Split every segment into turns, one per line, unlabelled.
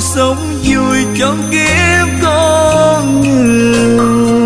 sống vui trong kiếp con người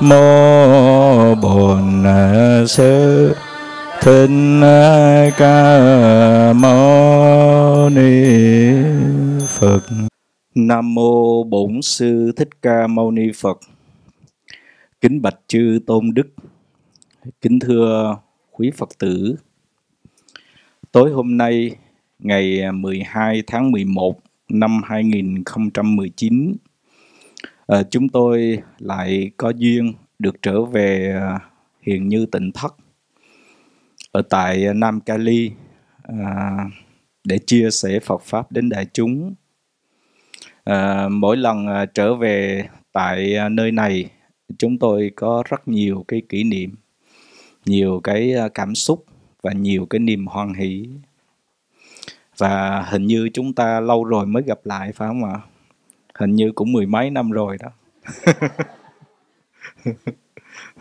mô bổn sư thích ca mâu ni phật
nam mô bổn sư thích ca mâu ni phật kính bạch chư tôn đức kính thưa quý phật tử tối hôm nay ngày 12 tháng 11 năm 2019 Ờ, chúng tôi lại có duyên được trở về ờ, hiện Như Tịnh Thất ở tại Nam Cali à, ờ, để chia sẻ Phật pháp đến đại chúng. À, mỗi lần trở về tại nơi này chúng tôi có rất nhiều cái kỷ niệm, nhiều cái cảm xúc và nhiều cái niềm hoan hỷ. Và hình như chúng ta lâu rồi mới gặp lại phải không ạ? hình như cũng mười mấy năm rồi đó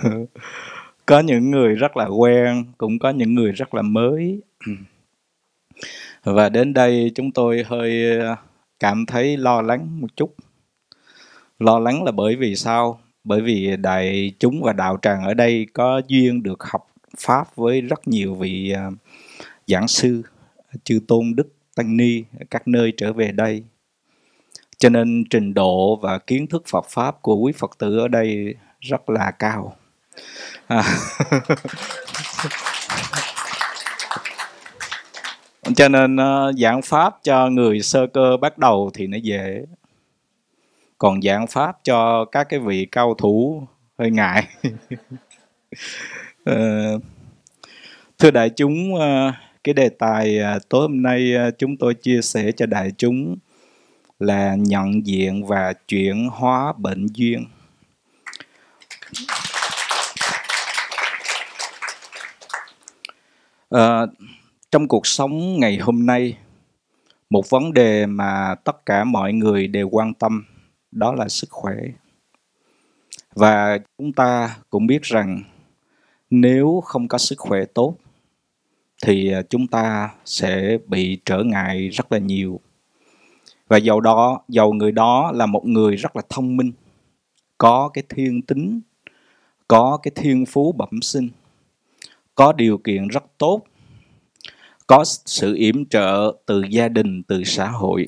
có những người rất là quen cũng có những người rất là mới và đến đây chúng tôi hơi ờ, cảm thấy lo lắng một chút lo lắng là bởi vì sao bởi vì đại chúng và đạo tràng ở đây có duyên được học pháp với rất nhiều vị ờ, giảng sư chư tôn đức tăng ni các nơi trở về đây cho nên trình độ và kiến thức Phật pháp của quý Phật tử ở đây rất là cao à. cho nên ờ, giảng pháp cho người sơ cơ bắt đầu thì nó dễ còn giảng pháp cho các cái vị cao thủ hơi ngại ờ. thưa đại chúng ờ, cái đề tài tối hôm nay chúng tôi chia sẻ cho đại chúng là nhận diện và chuyển hóa bệnh duyên à, trong cuộc sống ngày hôm nay một vấn đề mà tất cả mọi người đều quan tâm đó là sức khỏe và chúng ta cũng biết rằng nếu không có sức khỏe tốt thì ờ, chúng ta sẽ bị trở ngại rất là nhiều và dầu đó dầu người đó là một người rất là thông minh có cái thiên tính có cái thiên phú bẩm sinh có điều kiện rất tốt có sự yểm trợ từ gia đình từ xã hội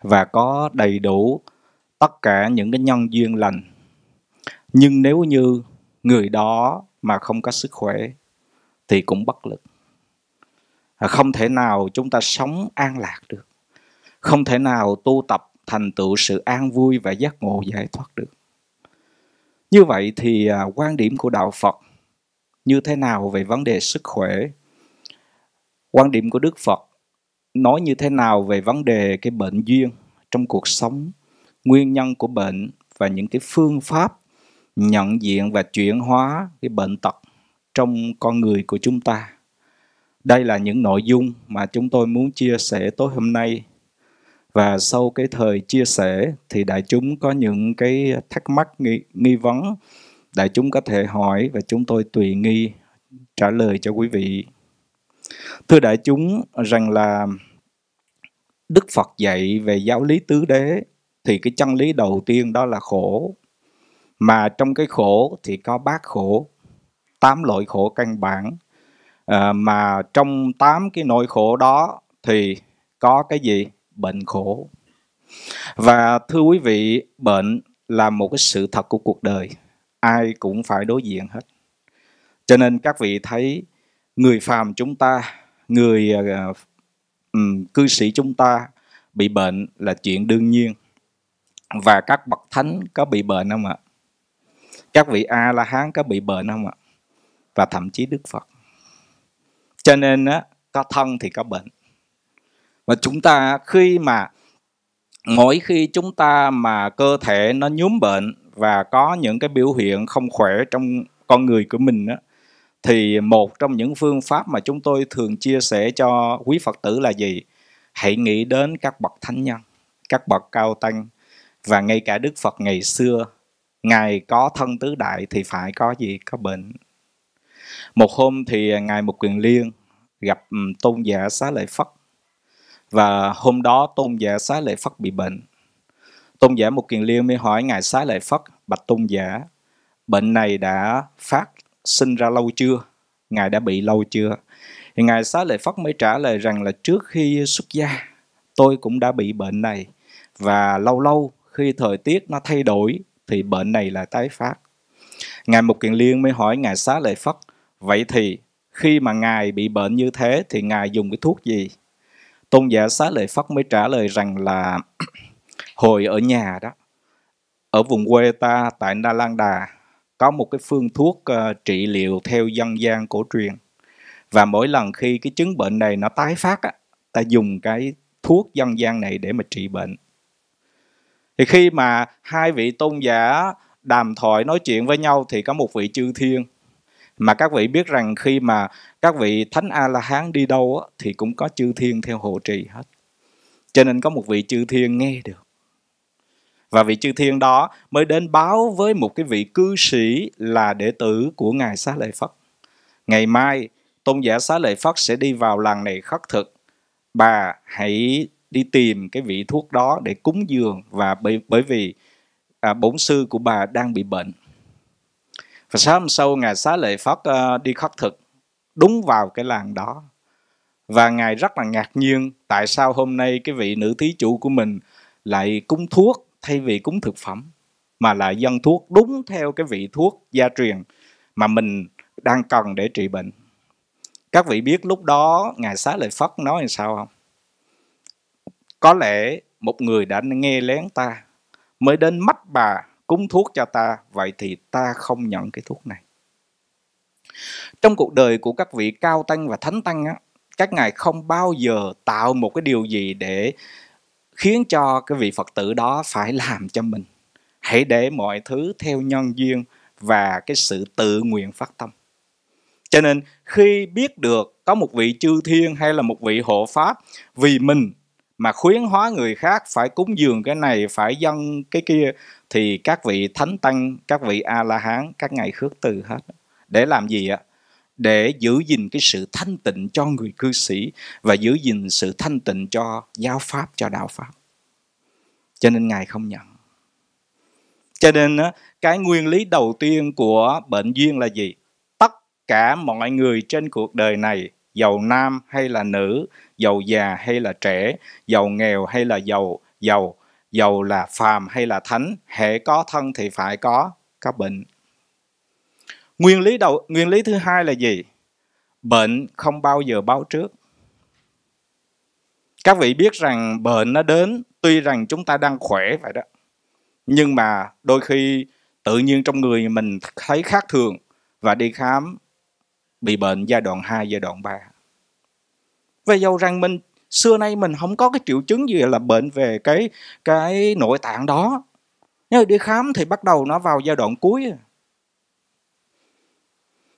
và có đầy đủ tất cả những cái nhân duyên lành nhưng nếu như người đó mà không có sức khỏe thì cũng bất lực không thể nào chúng ta sống an lạc được không thể nào tu tập thành tựu sự an vui và giác ngộ giải thoát được như vậy thì à, quan điểm của đạo phật như thế nào về vấn đề sức khỏe quan điểm của đức phật nói như thế nào về vấn đề cái bệnh duyên trong cuộc sống nguyên nhân của bệnh và những cái phương pháp nhận diện và chuyển hóa cái bệnh tật trong con người của chúng ta đây là những nội dung mà chúng tôi muốn chia sẻ tối hôm nay và sau cái thời chia sẻ thì đại chúng có những cái thắc mắc nghi, nghi vấn đại chúng có thể hỏi và chúng tôi tùy nghi trả lời cho quý vị thưa đại chúng rằng là đức phật dạy về giáo lý tứ đế thì cái chân lý đầu tiên đó là khổ mà trong cái khổ thì có bát khổ tám loại khổ căn bản à, mà trong tám cái nỗi khổ đó thì có cái gì bệnh khổ và thưa quý vị bệnh là một cái sự thật của cuộc đời ai cũng phải đối diện hết cho nên các vị thấy người phàm chúng ta người uh, um, cư sĩ chúng ta bị bệnh là chuyện đương nhiên và các bậc thánh có bị bệnh không ạ các vị a la hán có bị bệnh không ạ và thậm chí đức phật cho nên á có thân thì có bệnh và chúng ta khi mà mỗi khi chúng ta mà cơ thể nó nhúm bệnh và có những cái biểu hiện không khỏe trong con người của mình đó, thì một trong những phương pháp mà chúng tôi thường chia sẻ cho quý phật tử là gì hãy nghĩ đến các bậc thánh nhân các bậc cao tăng và ngay cả đức phật ngày xưa ngài có thân tứ đại thì phải có gì có bệnh một hôm thì ngài một quyền liên gặp tôn giả xá lợi phất và hôm đó tôn giả Xá Lợi Phất bị bệnh. Tôn giả Mục Kiền Liên mới hỏi Ngài Xá Lợi Phất, Bạch Tôn giả, bệnh này đã phát sinh ra lâu chưa? Ngài đã bị lâu chưa? Thì Ngài Xá Lợi Phất mới trả lời rằng là trước khi xuất gia, tôi cũng đã bị bệnh này. Và lâu lâu khi thời tiết nó thay đổi thì bệnh này lại tái phát. Ngài Mục Kiền Liên mới hỏi Ngài Xá Lợi Phất, vậy thì khi mà Ngài bị bệnh như thế thì Ngài dùng cái thuốc gì? tôn giả xá lợi Phất mới trả lời rằng là hồi ở nhà đó ở vùng quê ta tại Na Lan Đà có một cái phương thuốc uh, trị liệu theo dân gian cổ truyền và mỗi lần khi cái chứng bệnh này nó tái phát á, ta dùng cái thuốc dân gian này để mà trị bệnh thì khi mà hai vị tôn giả đàm thoại nói chuyện với nhau thì có một vị chư thiên mà các vị biết rằng khi mà các vị thánh a la hán đi đâu á, thì cũng có chư thiên theo hộ trì hết cho nên có một vị chư thiên nghe được và vị chư thiên đó mới đến báo với một cái vị cư sĩ là đệ tử của ngài xá lợi phất ngày mai tôn giả xá lợi phất sẽ đi vào làng này khắc thực bà hãy đi tìm cái vị thuốc đó để cúng dường và bởi, bởi vì à, bổn sư của bà đang bị bệnh và sáng hôm sau ngài xá lợi phất ờ, đi khất thực đúng vào cái làng đó và ngài rất là ngạc nhiên tại sao hôm nay cái vị nữ thí chủ của mình lại cúng thuốc thay vì cúng thực phẩm mà lại dân thuốc đúng theo cái vị thuốc gia truyền mà mình đang cần để trị bệnh các vị biết lúc đó ngài xá lợi phất nói làm sao không có lẽ một người đã nghe lén ta mới đến mắt bà cúng thuốc cho ta vậy thì ta không nhận cái thuốc này trong cuộc đời của các vị cao tăng và thánh tăng á, các ngài không bao giờ tạo một cái điều gì để khiến cho cái vị phật tử đó phải làm cho mình hãy để mọi thứ theo nhân duyên và cái sự tự nguyện phát tâm cho nên khi biết được có một vị chư thiên hay là một vị hộ pháp vì mình mà khuyến hóa người khác phải cúng dường cái này phải dâng cái kia thì các vị thánh tăng các vị a la hán các ngài khước từ hết để làm gì ạ để giữ gìn cái sự thanh tịnh cho người cư sĩ và giữ gìn sự thanh tịnh cho giáo pháp cho đạo pháp cho nên ngài không nhận cho nên cái nguyên lý đầu tiên của bệnh duyên là gì tất cả mọi người trên cuộc đời này giàu nam hay là nữ giàu già hay là trẻ, giàu nghèo hay là giàu, giàu, giàu là phàm hay là thánh, hệ có thân thì phải có các bệnh. Nguyên lý đầu nguyên lý thứ hai là gì? Bệnh không bao giờ báo trước. Các vị biết rằng bệnh nó đến tuy rằng chúng ta đang khỏe vậy đó. Nhưng mà đôi khi tự nhiên trong người mình thấy khác thường và đi khám bị bệnh giai đoạn 2, giai đoạn 3 và dầu rằng mình xưa nay mình không có cái triệu chứng gì là bệnh về cái cái nội tạng đó. Nhưng đi khám thì bắt đầu nó vào giai đoạn cuối. À.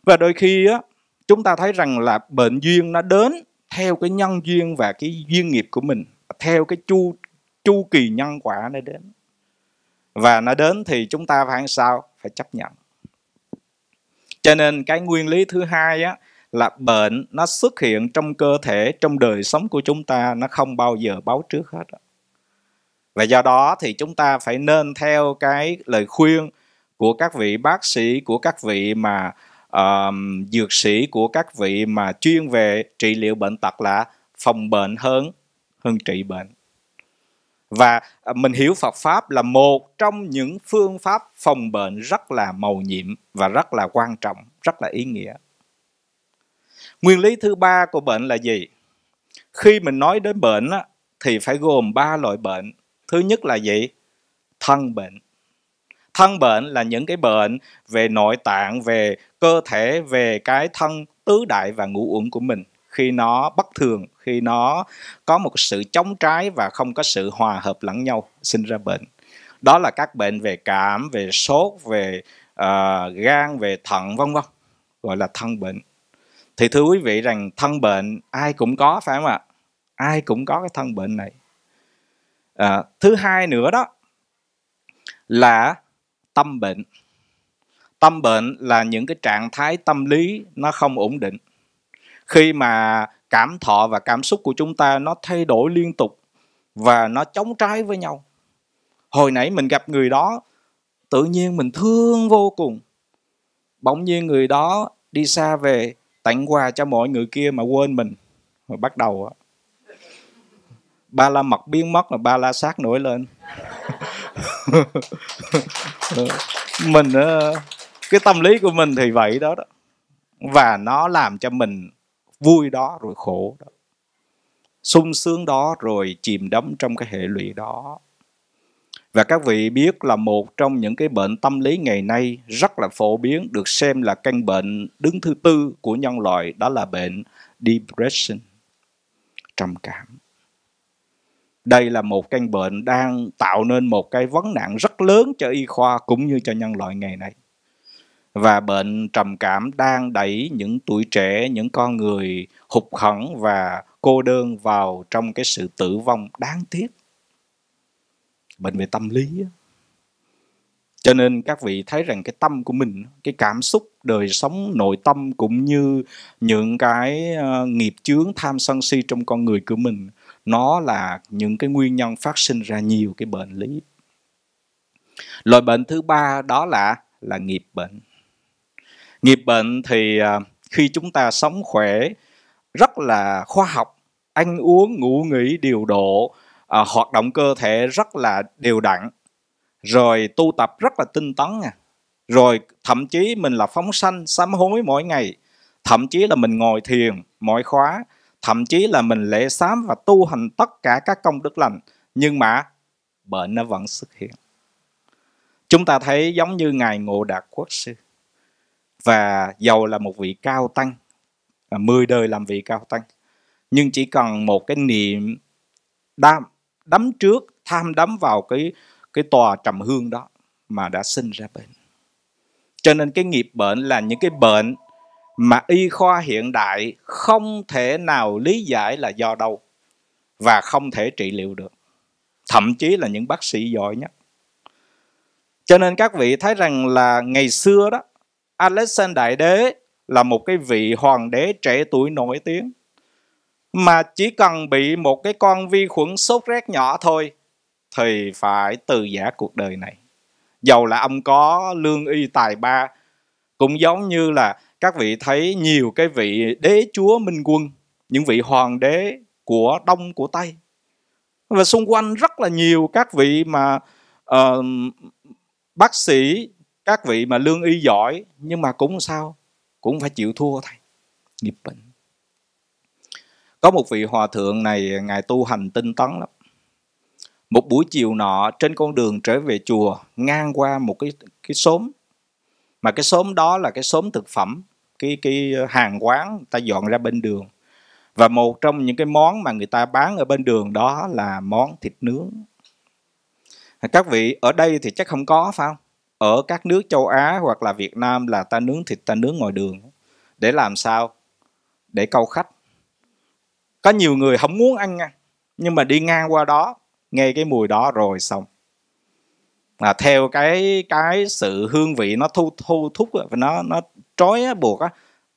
Và đôi khi á, chúng ta thấy rằng là bệnh duyên nó đến theo cái nhân duyên và cái duyên nghiệp của mình, theo cái chu chu kỳ nhân quả nó đến. Và nó đến thì chúng ta phải làm sao? Phải chấp nhận. Cho nên cái nguyên lý thứ hai á là bệnh nó xuất hiện trong cơ thể trong đời sống của chúng ta nó không bao giờ báo trước hết và do đó thì chúng ta phải nên theo cái lời khuyên của các vị bác sĩ của các vị mà uh, dược sĩ của các vị mà chuyên về trị liệu bệnh tật là phòng bệnh hơn hơn trị bệnh và à, mình hiểu Phật pháp là một trong những phương pháp phòng bệnh rất là màu nhiệm và rất là quan trọng rất là ý nghĩa Nguyên lý thứ ba của bệnh là gì? Khi mình nói đến bệnh á, thì phải gồm ba loại bệnh. Thứ nhất là gì? Thân bệnh. Thân bệnh là những cái bệnh về nội tạng, về cơ thể, về cái thân tứ đại và ngũ uẩn của mình khi nó bất thường, khi nó có một sự chống trái và không có sự hòa hợp lẫn nhau sinh ra bệnh. Đó là các bệnh về cảm, về sốt, về uh, gan, về thận vân vân gọi là thân bệnh thì thưa quý vị rằng thân bệnh ai cũng có phải không ạ ai cũng có cái thân bệnh này à, thứ hai nữa đó là tâm bệnh tâm bệnh là những cái trạng thái tâm lý nó không ổn định khi mà cảm thọ và cảm xúc của chúng ta nó thay đổi liên tục và nó chống trái với nhau hồi nãy mình gặp người đó tự nhiên mình thương vô cùng bỗng nhiên người đó đi xa về tặng quà cho mọi người kia mà quên mình rồi bắt đầu á ba la mật biến mất là ba la sát nổi lên mình cái tâm lý của mình thì vậy đó, đó và nó làm cho mình vui đó rồi khổ đó sung sướng đó rồi chìm đắm trong cái hệ lụy đó và các vị biết là một trong những cái bệnh tâm lý ngày nay rất là phổ biến được xem là căn bệnh đứng thứ tư của nhân loại đó là bệnh depression, trầm cảm. Đây là một căn bệnh đang tạo nên một cái vấn nạn rất lớn cho y khoa cũng như cho nhân loại ngày nay. Và bệnh trầm cảm đang đẩy những tuổi trẻ, những con người hụt hẫng và cô đơn vào trong cái sự tử vong đáng tiếc bệnh về tâm lý cho nên các vị thấy rằng cái tâm của mình cái cảm xúc đời sống nội tâm cũng như những cái ờ, nghiệp chướng tham sân si trong con người của mình nó là những cái nguyên nhân phát sinh ra nhiều cái bệnh lý loại bệnh thứ ba đó là là nghiệp bệnh nghiệp bệnh thì ờ, khi chúng ta sống khỏe rất là khoa học ăn uống ngủ nghỉ điều độ à, hoạt động cơ thể rất là đều đặn rồi tu tập rất là tinh tấn à. rồi thậm chí mình là phóng sanh sám hối mỗi ngày thậm chí là mình ngồi thiền mỗi khóa thậm chí là mình lễ sám và tu hành tất cả các công đức lành nhưng mà bệnh nó vẫn xuất hiện chúng ta thấy giống như ngài ngộ đạt quốc sư và giàu là một vị cao tăng à, mười đời làm vị cao tăng nhưng chỉ cần một cái niệm đam đấm trước tham đắm vào cái cái tòa trầm hương đó mà đã sinh ra bệnh cho nên cái nghiệp bệnh là những cái bệnh mà y khoa hiện đại không thể nào lý giải là do đâu và không thể trị liệu được thậm chí là những bác sĩ giỏi nhất cho nên các vị thấy rằng là ngày xưa đó alexander đại đế là một cái vị hoàng đế trẻ tuổi nổi tiếng mà chỉ cần bị một cái con vi khuẩn sốt rét nhỏ thôi thì phải từ giả cuộc đời này dầu là ông có lương y tài ba cũng giống như là các vị thấy nhiều cái vị đế chúa minh quân những vị hoàng đế của đông của tây và xung quanh rất là nhiều các vị mà uh, bác sĩ các vị mà lương y giỏi nhưng mà cũng sao cũng phải chịu thua thầy nghiệp bệnh có một vị hòa thượng này ngài tu hành tinh tấn lắm. Một buổi chiều nọ trên con đường trở về chùa ngang qua một cái cái xóm mà cái xóm đó là cái xóm thực phẩm cái cái hàng quán người ta dọn ra bên đường và một trong những cái món mà người ta bán ở bên đường đó là món thịt nướng các vị ở đây thì chắc không có phải không ở các nước châu á hoặc là việt nam là ta nướng thịt ta nướng ngoài đường để làm sao để câu khách có nhiều người không muốn ăn nha nhưng mà đi ngang qua đó nghe cái mùi đó rồi xong mà theo cái cái sự hương vị nó thu thu thúc và nó nó trói buộc á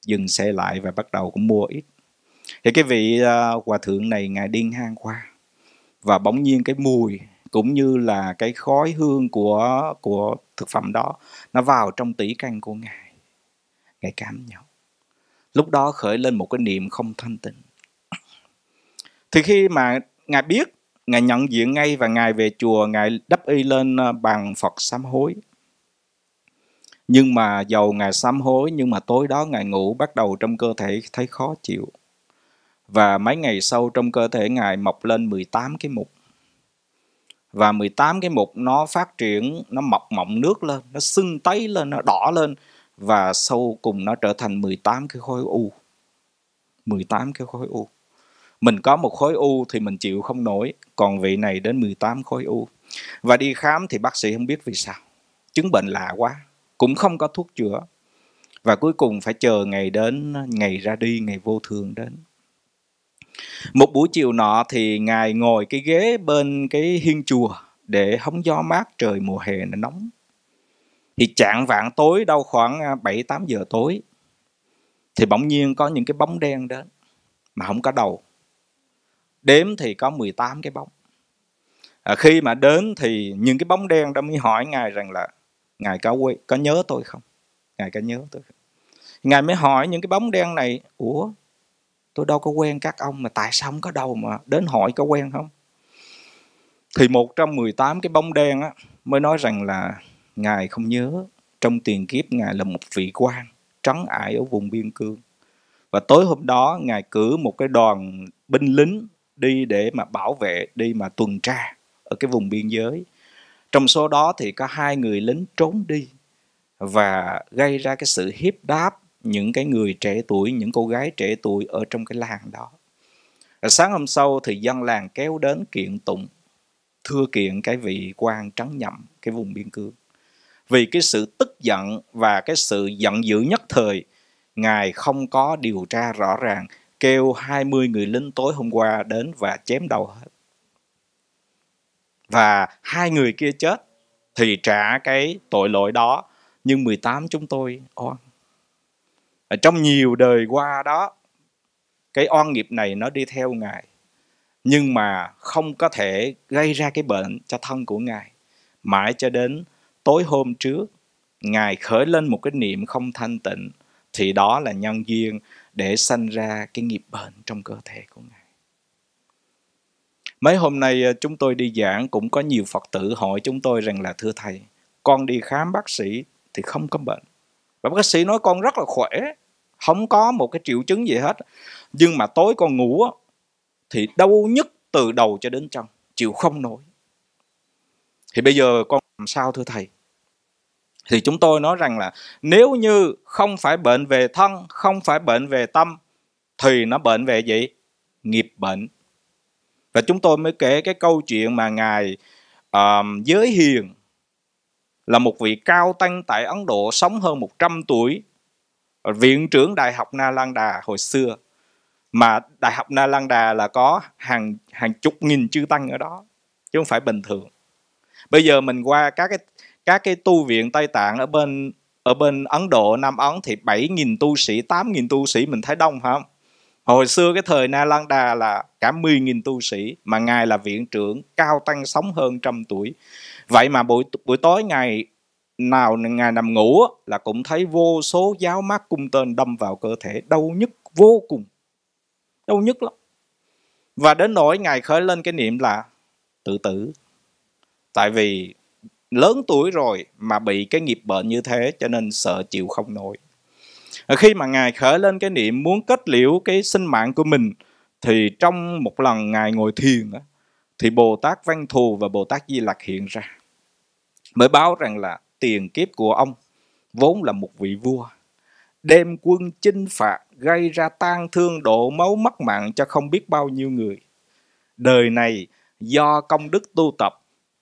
dừng xe lại và bắt đầu cũng mua ít thì cái vị uh, hòa thượng này ngài đi ngang qua và bỗng nhiên cái mùi cũng như là cái khói hương của của thực phẩm đó nó vào trong tỷ căn của ngài ngài cảm nhận lúc đó khởi lên một cái niệm không thanh tịnh thì khi mà ngài biết ngài nhận diện ngay và ngài về chùa ngài đắp y lên ờ, bằng phật sám hối nhưng mà dầu ngài sám hối nhưng mà tối đó ngài ngủ bắt đầu trong cơ thể thấy khó chịu và mấy ngày sau trong cơ thể ngài mọc lên 18 cái mục và 18 cái mục nó phát triển nó mọc mọng nước lên nó sưng tấy lên nó đỏ lên và sau cùng nó trở thành 18 cái khối u 18 cái khối u mình có một khối u thì mình chịu không nổi còn vị này đến 18 khối u và đi khám thì bác sĩ không biết vì sao chứng bệnh lạ quá cũng không có thuốc chữa và cuối cùng phải chờ ngày đến ngày ra đi ngày vô thường đến một buổi chiều nọ thì ngài ngồi cái ghế bên cái hiên chùa để hóng gió mát trời mùa hè nó nóng thì chạng vạn tối đâu khoảng 7 à, 8 giờ tối thì bỗng nhiên có những cái bóng đen đến mà không có đầu đếm thì có 18 cái bóng à, khi mà đến thì những cái bóng đen đã mới hỏi ngài rằng là ngài có quê, có nhớ tôi không ngài có nhớ tôi không? ngài mới hỏi những cái bóng đen này ủa tôi đâu có quen các ông mà tại sao không có đâu mà đến hỏi có quen không thì 118 cái bóng đen á, mới nói rằng là ngài không nhớ trong tiền kiếp ngài là một vị quan trấn ải ở vùng biên cương và tối hôm đó ngài cử một cái đoàn binh lính đi để mà bảo vệ đi mà tuần tra ở cái vùng biên giới trong số đó thì có hai người lính trốn đi và gây ra cái sự hiếp đáp những cái người trẻ tuổi những cô gái trẻ tuổi ở trong cái làng đó và sáng hôm sau thì dân làng kéo đến kiện tụng thưa kiện cái vị quan trắng nhậm cái vùng biên cương vì cái sự tức giận và cái sự giận dữ nhất thời ngài không có điều tra rõ ràng kêu 20 người lính tối hôm qua đến và chém đầu hết. Và hai người kia chết thì trả cái tội lỗi đó nhưng 18 chúng tôi oan. Ở trong nhiều đời qua đó cái oan nghiệp này nó đi theo Ngài nhưng mà không có thể gây ra cái bệnh cho thân của Ngài. Mãi cho đến tối hôm trước Ngài khởi lên một cái niệm không thanh tịnh thì đó là nhân duyên để sanh ra cái nghiệp bệnh trong cơ thể của Ngài. Mấy hôm nay ờ, chúng tôi đi giảng cũng có nhiều Phật tử hỏi chúng tôi rằng là thưa Thầy, con đi khám bác sĩ thì không có bệnh. Và bác sĩ nói con rất là khỏe, không có một cái triệu chứng gì hết. Nhưng mà tối con ngủ thì đau nhức từ đầu cho đến chân, chịu không nổi. Thì bây giờ con làm sao thưa Thầy? thì chúng tôi nói rằng là nếu như không phải bệnh về thân không phải bệnh về tâm thì nó bệnh về gì nghiệp bệnh và chúng tôi mới kể cái câu chuyện mà ngài uh, giới hiền là một vị cao tăng tại Ấn Độ sống hơn 100 tuổi, viện trưởng Đại học Na Lan Đà hồi xưa. Mà Đại học Na Lan Đà là có hàng hàng chục nghìn chư tăng ở đó, chứ không phải bình thường. Bây giờ mình qua các cái các cái tu viện Tây Tạng ở bên ở bên Ấn Độ, Nam Ấn thì 7.000 tu sĩ, 8.000 tu sĩ mình thấy đông phải không? Hồi xưa cái thời Na Lan Đà là cả 10.000 tu sĩ mà ngài là viện trưởng cao tăng sống hơn trăm tuổi. Vậy mà buổi buổi tối ngày nào ngài nằm ngủ là cũng thấy vô số giáo mát cung tên đâm vào cơ thể đau nhức vô cùng. Đau nhức lắm. Và đến nỗi ngài khởi lên cái niệm là tự tử. Tại vì lớn tuổi rồi mà bị cái nghiệp bệnh như thế cho nên sợ chịu không nổi khi mà ngài khởi lên cái niệm muốn kết liễu cái sinh mạng của mình thì trong một lần ngài ngồi thiền thì bồ tát văn thù và bồ tát di lặc hiện ra mới báo rằng là tiền kiếp của ông vốn là một vị vua đem quân chinh phạt gây ra tang thương độ máu mất mạng cho không biết bao nhiêu người đời này do công đức tu tập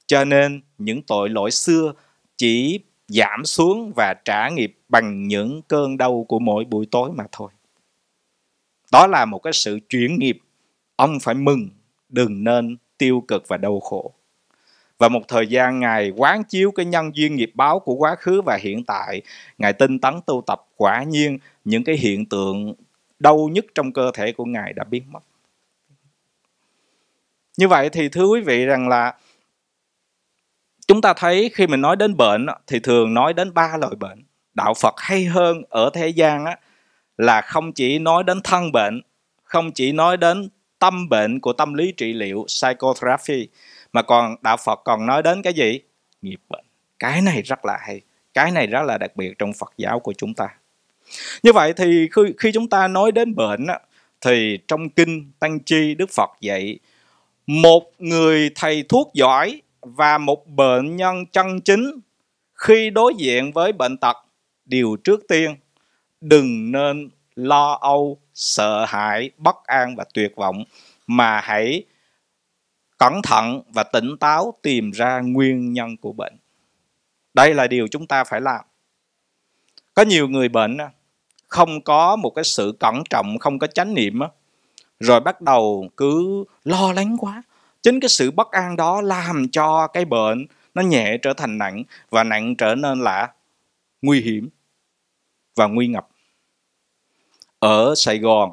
cho nên những tội lỗi xưa chỉ giảm xuống và trả nghiệp bằng những cơn đau của mỗi buổi tối mà thôi. Đó là một cái sự chuyển nghiệp. Ông phải mừng, đừng nên tiêu cực và đau khổ. Và một thời gian Ngài quán chiếu cái nhân duyên nghiệp báo của quá khứ và hiện tại, Ngài tinh tấn tu tập quả nhiên những cái hiện tượng đau nhất trong cơ thể của Ngài đã biến mất. Như vậy thì thưa quý vị rằng là chúng ta thấy khi mình nói đến bệnh thì thường nói đến ba loại bệnh đạo phật hay hơn ở thế gian á, là không chỉ nói đến thân bệnh không chỉ nói đến tâm bệnh của tâm lý trị liệu psychotherapy mà còn đạo phật còn nói đến cái gì nghiệp bệnh cái này rất là hay cái này rất là đặc biệt trong phật giáo của chúng ta như vậy thì khi, khi chúng ta nói đến bệnh thì trong kinh tăng chi đức phật dạy một người thầy thuốc giỏi và một bệnh nhân chân chính khi đối diện với bệnh tật điều trước tiên đừng nên lo âu sợ hãi bất an và tuyệt vọng mà hãy cẩn thận và tỉnh táo tìm ra nguyên nhân của bệnh đây là điều chúng ta phải làm có nhiều người bệnh không có một cái sự cẩn trọng không có chánh niệm rồi bắt đầu cứ lo lắng quá chính cái sự bất an đó làm cho cái bệnh nó nhẹ trở thành nặng và nặng trở nên là nguy hiểm và nguy ngập ở sài gòn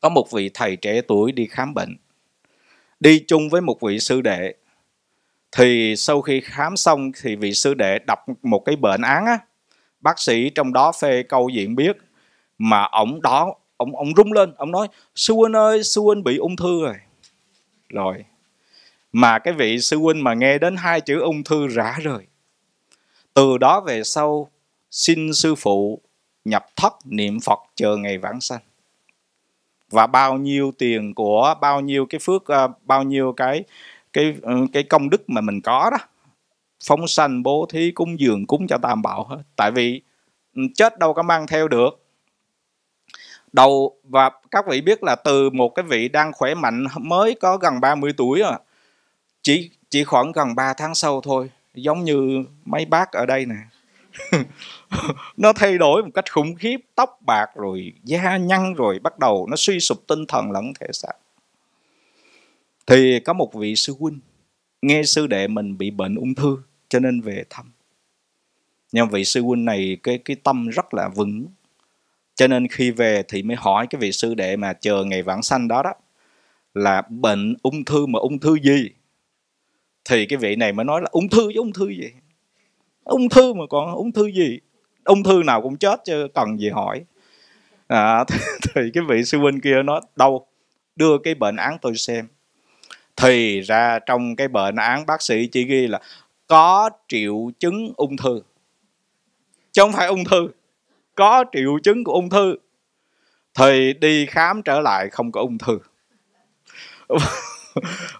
có một vị thầy trẻ tuổi đi khám bệnh đi chung với một vị sư đệ thì sau khi khám xong thì vị sư đệ đọc một cái bệnh án á bác sĩ trong đó phê câu diện biết mà ổng đó ổng ổng rung lên ổng nói sư huynh ơi sư huynh bị ung thư rồi rồi mà cái vị sư huynh mà nghe đến hai chữ ung thư rã rời từ đó về sau xin sư phụ nhập thất niệm phật chờ ngày vãng sanh và bao nhiêu tiền của bao nhiêu cái phước à, bao nhiêu cái cái ừ, cái công đức mà mình có đó phóng sanh bố thí cúng dường cúng cho tam bảo hết tại vì ừ, chết đâu có mang theo được đầu và các vị biết là từ một cái vị đang khỏe mạnh mới có gần 30 tuổi à, chỉ chỉ khoảng gần 3 tháng sau thôi giống như mấy bác ở đây nè nó thay đổi một cách khủng khiếp tóc bạc rồi da nhăn rồi bắt đầu nó suy sụp tinh thần lẫn thể xác thì có một vị sư huynh nghe sư đệ mình bị bệnh ung thư cho nên về thăm nhưng vị sư huynh này cái cái tâm rất là vững cho nên khi về thì mới hỏi cái vị sư đệ mà chờ ngày vãng sanh đó đó là bệnh ung thư mà ung thư gì thì cái vị này mới nói là ung thư với ung thư gì ung thư mà còn ung thư gì ung thư nào cũng chết chứ cần gì hỏi à, thì, thì cái vị sư huynh kia nói đâu đưa cái bệnh án tôi xem thì ra trong cái bệnh án bác sĩ chỉ ghi là có triệu chứng ung thư chứ không phải ung thư có triệu chứng của ung thư thì đi khám trở lại không có ung thư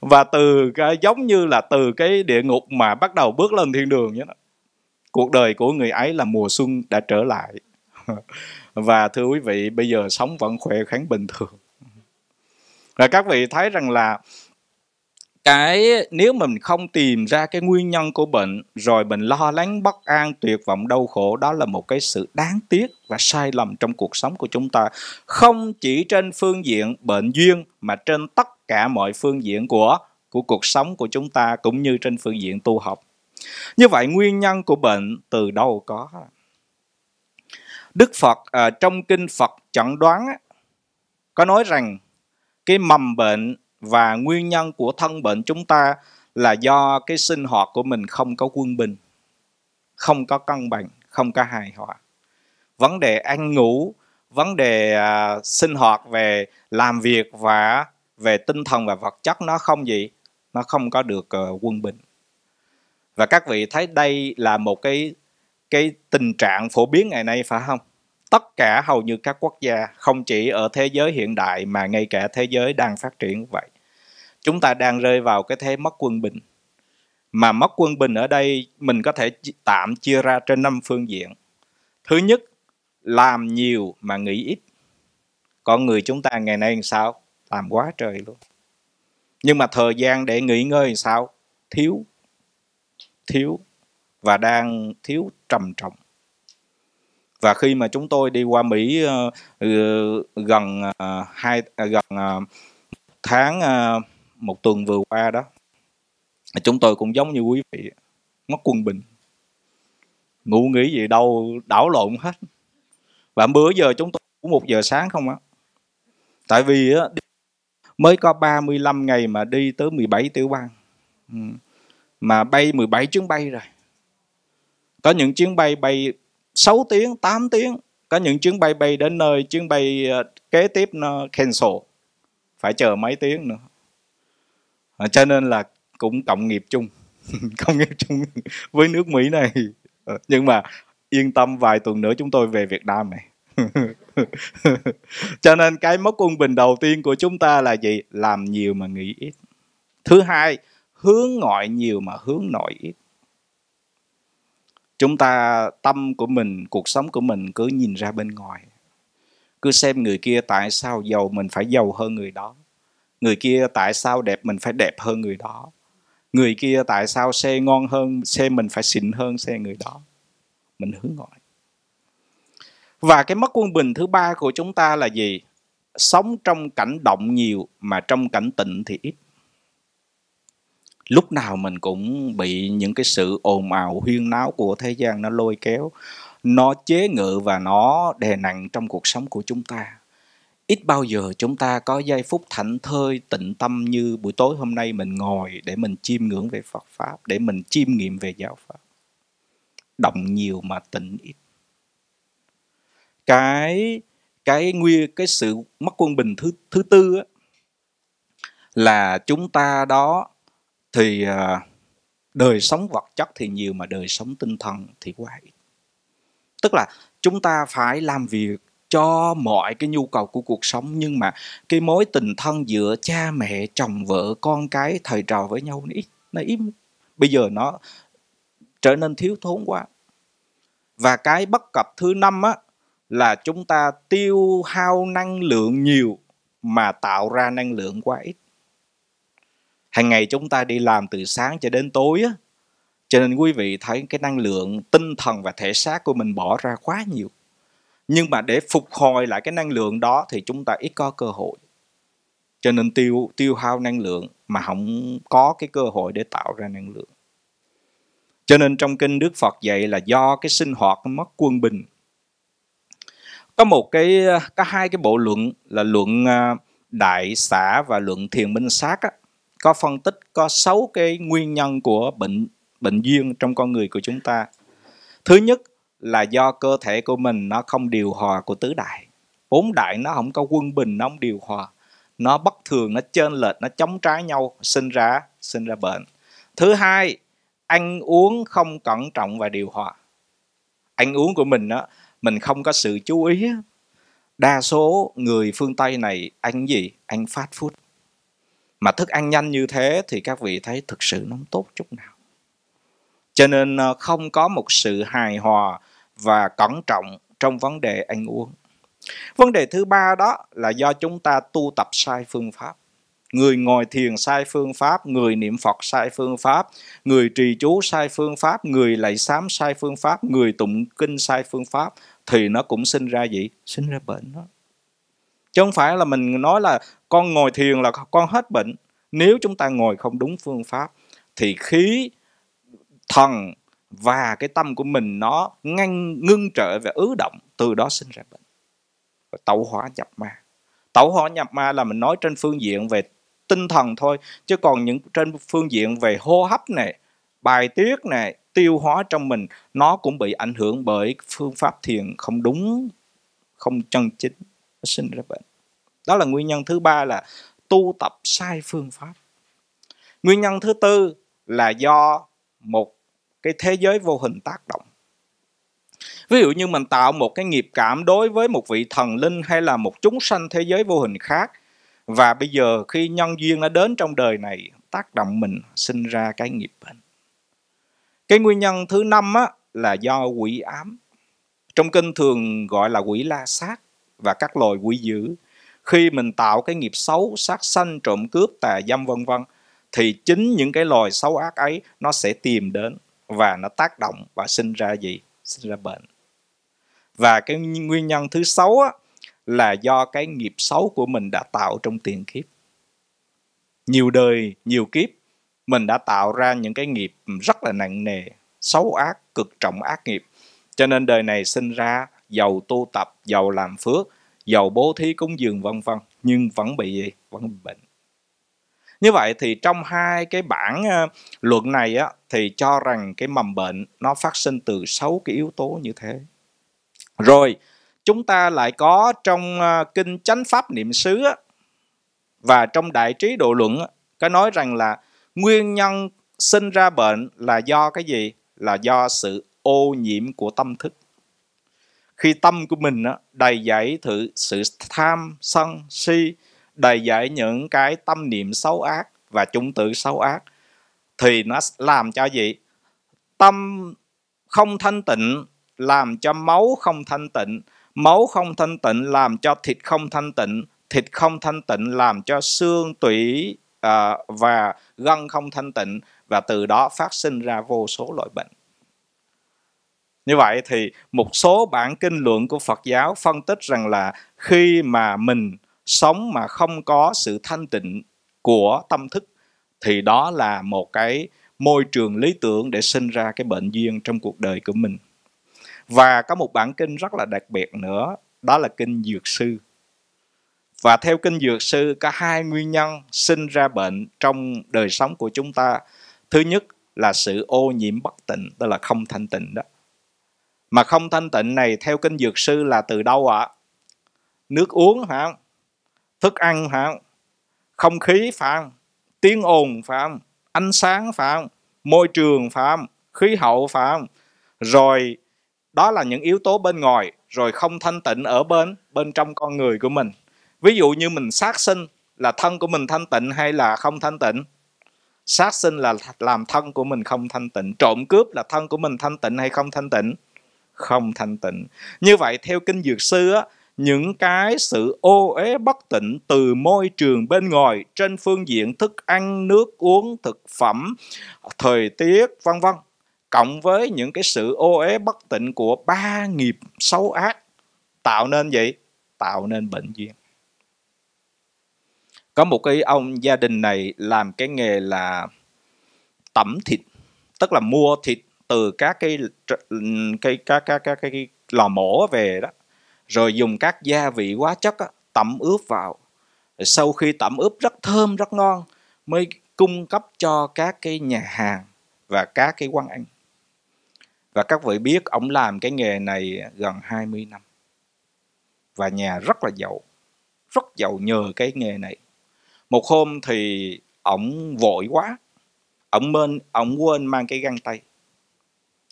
và từ cái giống như là từ cái địa ngục mà bắt đầu bước lên thiên đường vậy đó cuộc đời của người ấy là mùa xuân đã trở lại và thưa quý vị bây giờ sống vẫn khỏe kháng bình thường và các vị thấy rằng là cái nếu mình không tìm ra cái nguyên nhân của bệnh rồi mình lo lắng bất an tuyệt vọng đau khổ đó là một cái sự đáng tiếc và sai lầm trong cuộc sống của chúng ta không chỉ trên phương diện bệnh duyên mà trên tất cả mọi phương diện của của cuộc sống của chúng ta cũng như trên phương diện tu học như vậy nguyên nhân của bệnh từ đâu có đức phật à, trong kinh phật chẩn đoán có nói rằng cái mầm bệnh và nguyên nhân của thân bệnh chúng ta là do cái sinh hoạt của mình không có quân bình không có cân bằng không có hài hòa vấn đề ăn ngủ vấn đề à, sinh hoạt về làm việc và về tinh thần và vật chất nó không gì nó không có được uh, quân bình và các vị thấy đây là một cái cái tình trạng phổ biến ngày nay phải không tất cả hầu như các quốc gia không chỉ ở thế giới hiện đại mà ngay cả thế giới đang phát triển vậy chúng ta đang rơi vào cái thế mất quân bình mà mất quân bình ở đây mình có thể tạm chia ra trên năm phương diện thứ nhất làm nhiều mà nghĩ ít con người chúng ta ngày nay làm sao làm quá trời luôn nhưng mà thời gian để nghỉ ngơi sao thiếu thiếu và đang thiếu trầm trọng và khi mà chúng tôi đi qua Mỹ uh, gần uh, hai uh, gần uh, tháng uh, một tuần vừa qua đó chúng tôi cũng giống như quý vị mất quân bình ngủ nghĩ gì đâu đảo lộn hết và bữa giờ chúng tôi cũng một giờ sáng không á tại vì á mới có 35 ngày mà đi tới 17 tiểu bang ừ, mà bay 17 chuyến bay rồi có những chuyến bay bay 6 tiếng 8 tiếng có những chuyến bay bay đến nơi chuyến bay ờ, kế tiếp nó cancel phải chờ mấy tiếng nữa ờ, cho nên là cũng cộng nghiệp chung
cộng nghiệp chung
với nước mỹ này ờ, nhưng mà yên tâm vài tuần nữa chúng tôi về việt nam này cho nên cái mốc quân bình đầu tiên của chúng ta là gì làm nhiều mà nghĩ ít thứ hai hướng ngoại nhiều mà hướng nội ít chúng ta tâm của mình cuộc sống của mình cứ nhìn ra bên ngoài cứ xem người kia tại sao giàu mình phải giàu hơn người đó người kia tại sao đẹp mình phải đẹp hơn người đó người kia tại sao xe ngon hơn xe mình phải xịn hơn xe người đó mình hướng ngoại và cái mất quân bình thứ ba của chúng ta là gì sống trong cảnh động nhiều mà trong cảnh tịnh thì ít lúc nào mình cũng bị những cái sự ồn ào huyên náo của thế gian nó lôi kéo nó chế ngự và nó đè nặng trong cuộc sống của chúng ta ít bao giờ chúng ta có giây phút thảnh thơi tịnh tâm như buổi tối hôm nay mình ngồi để mình chiêm ngưỡng về Phật pháp để mình chiêm nghiệm về giáo pháp động nhiều mà tịnh ít cái cái nguyên cái sự mất quân bình thứ thứ tư á, là chúng ta đó thì à, đời sống vật chất thì nhiều mà đời sống tinh thần thì quá ít tức là chúng ta phải làm việc cho mọi cái nhu cầu của cuộc sống nhưng mà cái mối tình thân giữa cha mẹ chồng vợ con cái thời trò với nhau nó ít nó ít bây giờ nó trở nên thiếu thốn quá và cái bất cập thứ năm á là chúng ta tiêu hao năng lượng nhiều mà tạo ra năng lượng quá ít hàng ngày chúng ta đi làm từ sáng cho đến tối á cho nên quý vị thấy cái năng lượng tinh thần và thể xác của mình bỏ ra quá nhiều nhưng mà để phục hồi lại cái năng lượng đó thì chúng ta ít có cơ hội cho nên tiêu tiêu hao năng lượng mà không có cái cơ hội để tạo ra năng lượng cho nên trong kinh đức phật dạy là do cái sinh hoạt mất quân bình có một cái có hai cái bộ luận là luận à, đại xã và luận thiền minh sát á, có phân tích có sáu cái nguyên nhân của bệnh bệnh duyên trong con người của chúng ta thứ nhất là do cơ thể của mình nó không điều hòa của tứ đại bốn đại nó không có quân bình nó không điều hòa nó bất thường nó chênh lệch nó chống trái nhau sinh ra sinh ra bệnh thứ hai ăn uống không cẩn trọng và điều hòa ăn uống của mình đó mình không có sự chú ý đa số người phương tây này ăn gì ăn fast food mà thức ăn nhanh như thế thì các vị thấy thực sự nó không tốt chút nào cho nên ờ, không có một sự hài hòa và cẩn trọng trong vấn đề ăn uống vấn đề thứ ba đó là do chúng ta tu tập sai phương pháp người ngồi thiền sai phương pháp người niệm phật sai phương pháp người trì chú sai phương pháp người lạy sám sai phương pháp người tụng kinh sai phương pháp thì nó cũng sinh ra gì sinh ra bệnh đó chứ không phải là mình nói là con ngồi thiền là con hết bệnh nếu chúng ta ngồi không đúng phương pháp thì khí thần và cái tâm của mình nó ngăn ngưng trở và ứ động từ đó sinh ra bệnh tẩu hỏa nhập ma tẩu hỏa nhập ma là mình nói trên phương diện về tinh thần thôi chứ còn những trên phương diện về hô hấp này bài tiết này tiêu hóa trong mình nó cũng bị ảnh hưởng bởi phương pháp thiền không đúng không chân chính nó sinh ra bệnh đó là nguyên nhân thứ ba là tu tập sai phương pháp nguyên nhân thứ tư là do một cái thế giới vô hình tác động ví dụ như mình tạo một cái nghiệp cảm đối với một vị thần linh hay là một chúng sanh thế giới vô hình khác và bây giờ khi nhân duyên đã đến trong đời này tác động mình sinh ra cái nghiệp bệnh cái nguyên nhân thứ năm á, là do quỷ ám trong kinh thường gọi là quỷ la sát và các loài quỷ dữ khi mình tạo cái nghiệp xấu sát sanh trộm cướp tà dâm vân vân thì chính những cái loài xấu ác ấy nó sẽ tìm đến và nó tác động và sinh ra gì sinh ra bệnh và cái nguyên nhân thứ sáu á, là do cái nghiệp xấu của mình đã tạo trong tiền kiếp nhiều đời nhiều kiếp mình đã tạo ra những cái nghiệp rất là nặng nề xấu ác cực trọng ác nghiệp cho nên đời này sinh ra giàu tu tập giàu làm phước giàu bố thí cúng dường vân vân nhưng vẫn bị gì vẫn bị bệnh như vậy thì trong hai cái bản ờ, luận này á, thì cho rằng cái mầm bệnh nó phát sinh từ sáu cái yếu tố như thế rồi chúng ta lại có trong ờ, kinh chánh pháp niệm xứ và trong đại trí độ luận có nói rằng là nguyên nhân sinh ra bệnh là do cái gì là do sự ô nhiễm của tâm thức khi tâm của mình á, đầy dẫy thử sự tham sân si đầy dẫy những cái tâm niệm xấu ác và chúng tự xấu ác thì nó làm cho gì tâm không thanh tịnh làm cho máu không thanh tịnh máu không thanh tịnh làm cho thịt không thanh tịnh thịt không thanh tịnh làm cho xương tủy à, và gân không thanh tịnh và từ đó phát sinh ra vô số loại bệnh như vậy thì một số bản kinh luận của phật giáo phân tích rằng là khi mà mình sống mà không có sự thanh tịnh của tâm thức thì đó là một cái môi trường lý tưởng để sinh ra cái bệnh duyên trong cuộc đời của mình và có một bản kinh rất là đặc biệt nữa đó là kinh dược sư và theo kinh dược sư có hai nguyên nhân sinh ra bệnh trong đời sống của chúng ta thứ nhất là sự ô nhiễm bất tịnh tức là không thanh tịnh đó mà không thanh tịnh này theo kinh dược sư là từ đâu ạ à? nước uống hả thức ăn hả không khí phải không tiếng ồn phải không ánh sáng phải không môi trường phải không khí hậu phải không rồi đó là những yếu tố bên ngoài rồi không thanh tịnh ở bên bên trong con người của mình ví dụ như mình sát sinh là thân của mình thanh tịnh hay là không thanh tịnh sát sinh là làm thân của mình không thanh tịnh trộm cướp là thân của mình thanh tịnh hay không thanh tịnh không thanh tịnh như vậy theo kinh dược sư á, những cái sự ô uế bất tịnh từ môi trường bên ngoài trên phương diện thức ăn nước uống thực phẩm thời tiết vân vân cộng với những cái sự ô uế bất tịnh của ba nghiệp xấu ác tạo nên vậy tạo nên bệnh duyên có một cái ông gia đình này làm cái nghề là tẩm thịt tức là mua thịt từ các cái cái các các các cái lò mổ về đó rồi dùng các gia vị hóa chất á, tẩm ướp vào sau khi tẩm ướp rất thơm rất ngon mới cung cấp cho các cái nhà hàng và các cái quán ăn và các vị biết ông làm cái nghề này gần 20 năm và nhà rất là giàu rất giàu nhờ cái nghề này một hôm thì ông vội quá ông quên ông quên mang cái găng tay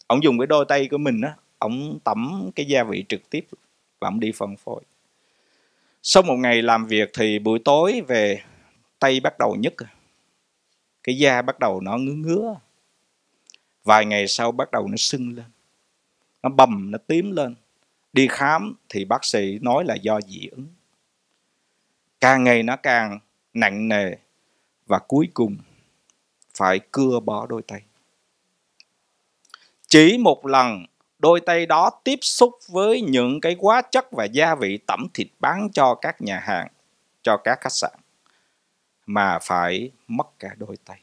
ông dùng cái đôi tay của mình á ông tắm cái gia vị trực tiếp và ông đi phân phối sau một ngày làm việc thì buổi tối về tay bắt đầu nhức cái da bắt đầu nó ngứa ngứa vài ngày sau bắt đầu nó sưng lên nó bầm nó tím lên đi khám thì bác sĩ nói là do dị ứng càng ngày nó càng nặng nề và cuối cùng phải cưa bỏ đôi tay chỉ một lần đôi tay đó tiếp xúc với những cái hóa chất và gia vị tẩm thịt bán cho các nhà hàng cho các khách sạn mà phải mất cả đôi tay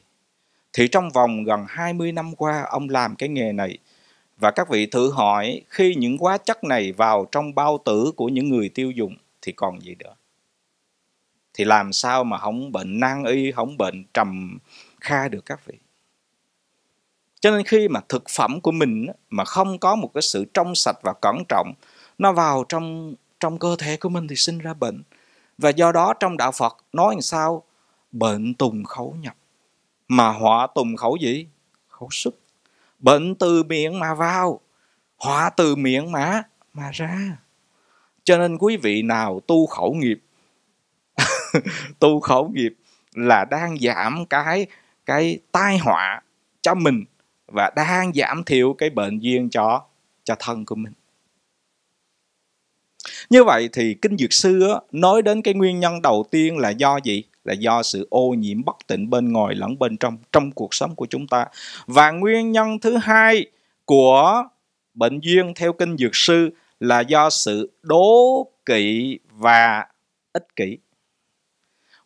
thì trong vòng gần 20 năm qua ông làm cái nghề này và các vị thử hỏi khi những hóa chất này vào trong bao tử của những người tiêu dùng thì còn gì nữa thì làm sao mà không bệnh nan y không bệnh trầm kha được các vị cho nên khi mà thực phẩm của mình mà không có một cái sự trong sạch và cẩn trọng nó vào trong trong cơ thể của mình thì sinh ra bệnh và do đó trong đạo Phật nói làm sao bệnh tùng khẩu nhập mà họa tùng khẩu gì khẩu xuất bệnh từ miệng mà vào họa từ miệng mà mà ra cho nên quý vị nào tu khẩu nghiệp tu khẩu nghiệp là đang giảm cái cái tai họa cho mình và đang giảm thiểu cái bệnh duyên cho cho thân của mình như vậy thì kinh dược sư á, nói đến cái nguyên nhân đầu tiên là do gì là do sự ô nhiễm bất tịnh bên ngoài lẫn bên trong trong cuộc sống của chúng ta và nguyên nhân thứ hai của bệnh duyên theo kinh dược sư là do sự đố kỵ và ích kỷ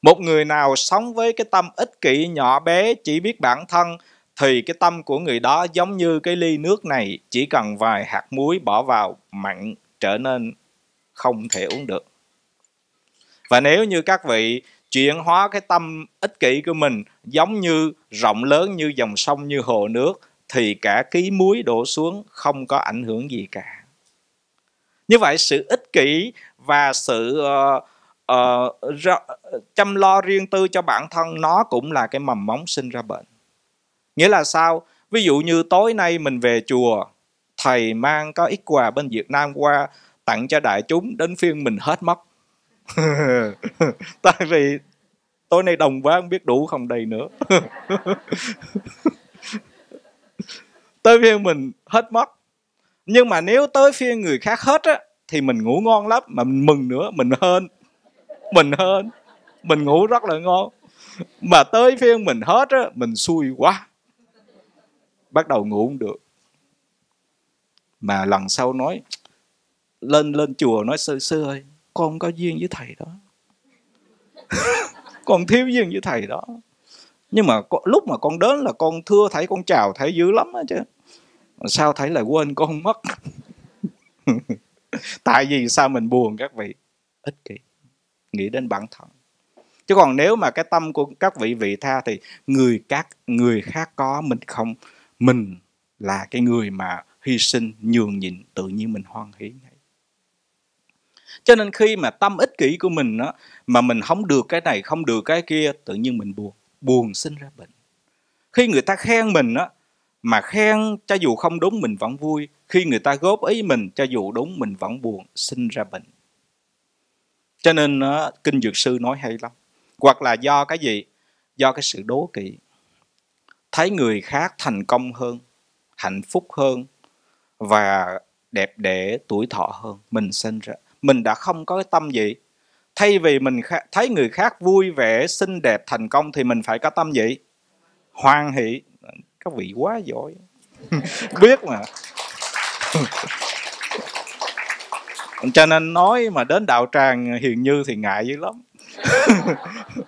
một người nào sống với cái tâm ích kỷ nhỏ bé chỉ biết bản thân thì cái tâm của người đó giống như cái ly nước này chỉ cần vài hạt muối bỏ vào mặn trở nên không thể uống được và nếu như các vị chuyển hóa cái tâm ích kỷ của mình giống như rộng lớn như dòng sông như hồ nước thì cả ký muối đổ xuống không có ảnh hưởng gì cả như vậy sự ích kỷ và sự uh, uh, ra, chăm lo riêng tư cho bản thân nó cũng là cái mầm móng sinh ra bệnh nghĩa là sao ví dụ như tối nay mình về chùa thầy mang có ít quà bên việt nam qua tặng cho đại chúng đến phiên mình hết mất tại vì tối nay đồng quá không biết đủ không đầy nữa tới phiên mình hết mất nhưng mà nếu tới phiên người khác hết á thì mình ngủ ngon lắm mà mình mừng nữa mình hơn mình hơn mình ngủ rất là ngon mà tới phiên mình hết á mình xui quá bắt đầu ngủ không được mà lần sau nói lên lên chùa nói sư sư ơi con không có duyên với thầy đó con thiếu duyên với thầy đó nhưng mà lúc mà con đến là con thưa thầy con chào thầy dữ lắm á chứ sao thầy lại quên con mất tại vì sao mình buồn các vị ích kỷ nghĩ đến bản thân chứ còn nếu mà cái tâm của các vị vị tha thì người các người khác có mình không mình là cái người mà hy sinh nhường nhịn tự nhiên mình hoan hỷ ngay cho nên khi mà tâm ích kỷ của mình đó, mà mình không được cái này không được cái kia tự nhiên mình buồn buồn sinh ra bệnh khi người ta khen mình đó, mà khen cho dù không đúng mình vẫn vui khi người ta góp ý mình cho dù đúng mình vẫn buồn sinh ra bệnh cho nên kinh dược sư nói hay lắm hoặc là do cái gì do cái sự đố kỵ thấy người khác thành công hơn hạnh phúc hơn và đẹp đẽ tuổi thọ hơn mình sinh ra mình đã không có cái tâm gì thay vì mình thấy người khác vui vẻ xinh đẹp thành công thì mình phải có tâm gì hoan hỷ các vị quá giỏi biết mà cho nên nói mà đến đạo tràng hiền như thì ngại dữ lắm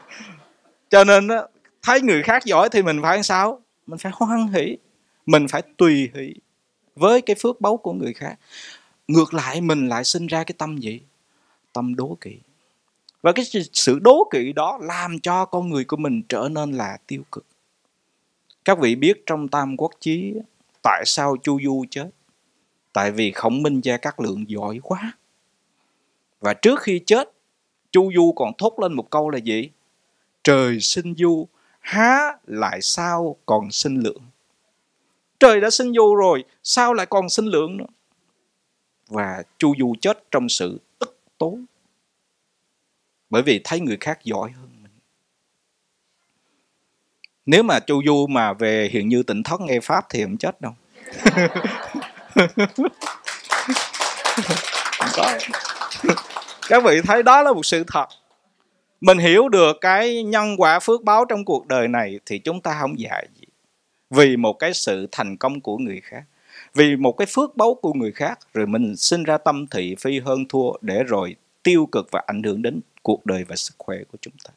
cho nên đó, thấy người khác giỏi thì mình phải làm sao mình phải hoan hỷ mình phải tùy hỷ với cái phước báu của người khác ngược lại mình lại sinh ra cái tâm gì tâm đố kỵ và cái sự đố kỵ đó làm cho con người của mình trở nên là tiêu cực các vị biết trong tam quốc chí tại sao chu du chết tại vì khổng minh gia các lượng giỏi quá và trước khi chết chu du còn thốt lên một câu là gì trời sinh du há lại sao còn sinh lượng trời đã sinh vô rồi sao lại còn sinh lượng nữa và chu du chết trong sự tức tối bởi vì thấy người khác giỏi hơn mình nếu mà chu du mà về hiện như tỉnh thất nghe pháp thì không chết đâu các vị thấy đó là một sự thật mình hiểu được cái nhân quả phước báo trong cuộc đời này thì chúng ta không dạy gì vì một cái sự thành công của người khác vì một cái phước báu của người khác rồi mình sinh ra tâm thị phi hơn thua để rồi tiêu cực và ảnh hưởng đến cuộc đời và sức khỏe của chúng ta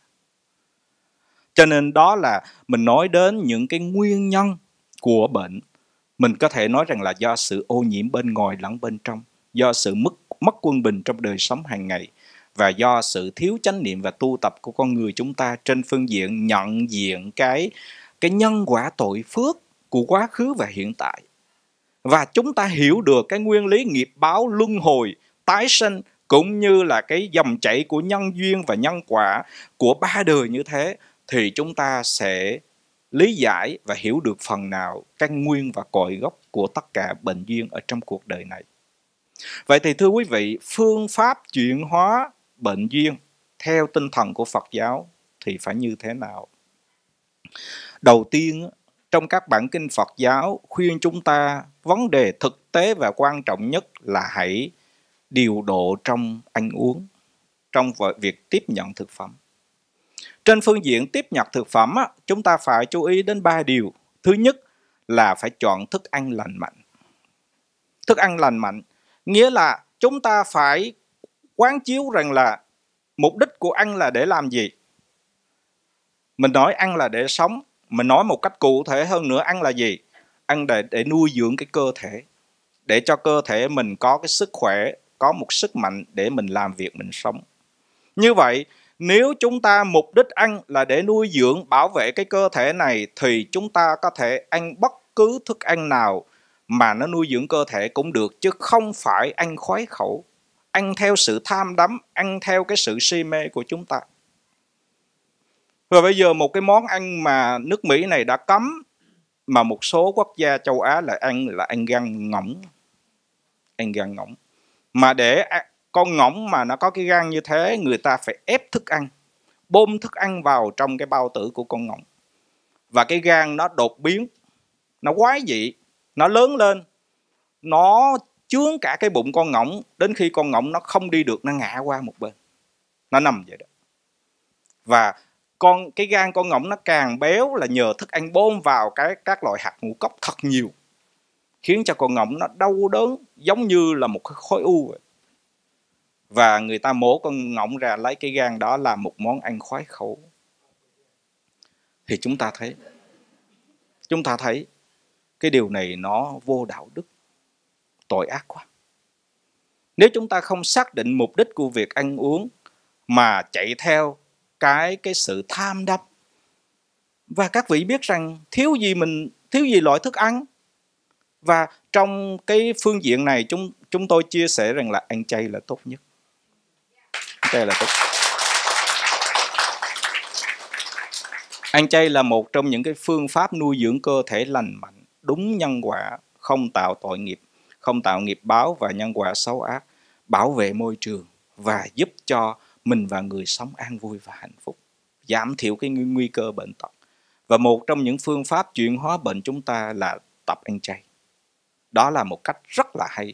cho nên đó là mình nói đến những cái nguyên nhân của bệnh mình có thể nói rằng là do sự ô nhiễm bên ngoài lẫn bên trong do sự mất mất quân bình trong đời sống hàng ngày và do sự thiếu chánh niệm và tu tập của con người chúng ta trên phương diện nhận diện cái cái nhân quả tội phước của quá khứ và hiện tại và chúng ta hiểu được cái nguyên lý nghiệp báo luân hồi tái sinh cũng như là cái dòng chảy của nhân duyên và nhân quả của ba đời như thế thì chúng ta sẽ lý giải và hiểu được phần nào căn nguyên và cội gốc của tất cả bệnh duyên ở trong cuộc đời này. Vậy thì thưa quý vị, phương pháp chuyển hóa bệnh duyên theo tinh thần của Phật giáo thì phải như thế nào? Đầu tiên, trong các bản kinh Phật giáo khuyên chúng ta vấn đề thực tế và quan trọng nhất là hãy điều độ trong ăn uống, trong việc tiếp nhận thực phẩm. Trên phương diện tiếp nhận thực phẩm, chúng ta phải chú ý đến ba điều. Thứ nhất là phải chọn thức ăn lành mạnh. Thức ăn lành mạnh nghĩa là chúng ta phải quán chiếu rằng là mục đích của ăn là để làm gì mình nói ăn là để sống mình nói một cách cụ thể hơn nữa ăn là gì ăn để để nuôi dưỡng cái cơ thể để cho cơ thể mình có cái sức khỏe có một sức mạnh để mình làm việc mình sống như vậy nếu chúng ta mục đích ăn là để nuôi dưỡng bảo vệ cái cơ thể này thì chúng ta có thể ăn bất cứ thức ăn nào mà nó nuôi dưỡng cơ thể cũng được chứ không phải ăn khoái khẩu ăn theo sự tham đắm ăn theo cái sự si mê của chúng ta và bây giờ một cái món ăn mà nước Mỹ này đã cấm mà một số quốc gia châu Á lại ăn là ăn gan ngỗng ăn gan ngỗng mà để con ngỗng mà nó có cái gan như thế người ta phải ép thức ăn bơm thức ăn vào trong cái bao tử của con ngỗng và cái gan nó đột biến nó quái dị nó lớn lên nó chướng cả cái bụng con ngỗng đến khi con ngỗng nó không đi được nó ngã qua một bên nó nằm vậy đó và con cái gan con ngỗng nó càng béo là nhờ thức ăn bơm vào cái các loại hạt ngũ cốc thật nhiều khiến cho con ngỗng nó đau đớn giống như là một cái khối u vậy. và người ta mổ con ngỗng ra lấy cái gan đó làm một món ăn khoái khẩu thì chúng ta thấy chúng ta thấy cái điều này nó vô đạo đức tội ác quá nếu chúng ta không xác định mục đích của việc ăn uống mà chạy theo cái cái sự tham đắm và các vị biết rằng thiếu gì mình thiếu gì loại thức ăn và trong cái phương diện này chúng chúng tôi chia sẻ rằng là ăn chay là tốt nhất ăn chay là tốt ăn chay là một trong những cái phương pháp nuôi dưỡng cơ thể lành mạnh đúng nhân quả không tạo tội nghiệp không tạo nghiệp báo và nhân quả xấu ác, bảo vệ môi trường và giúp cho mình và người sống an vui và hạnh phúc, giảm thiểu cái nguy cơ bệnh tật. Và một trong những phương pháp chuyển hóa bệnh chúng ta là tập ăn chay. Đó là một cách rất là hay.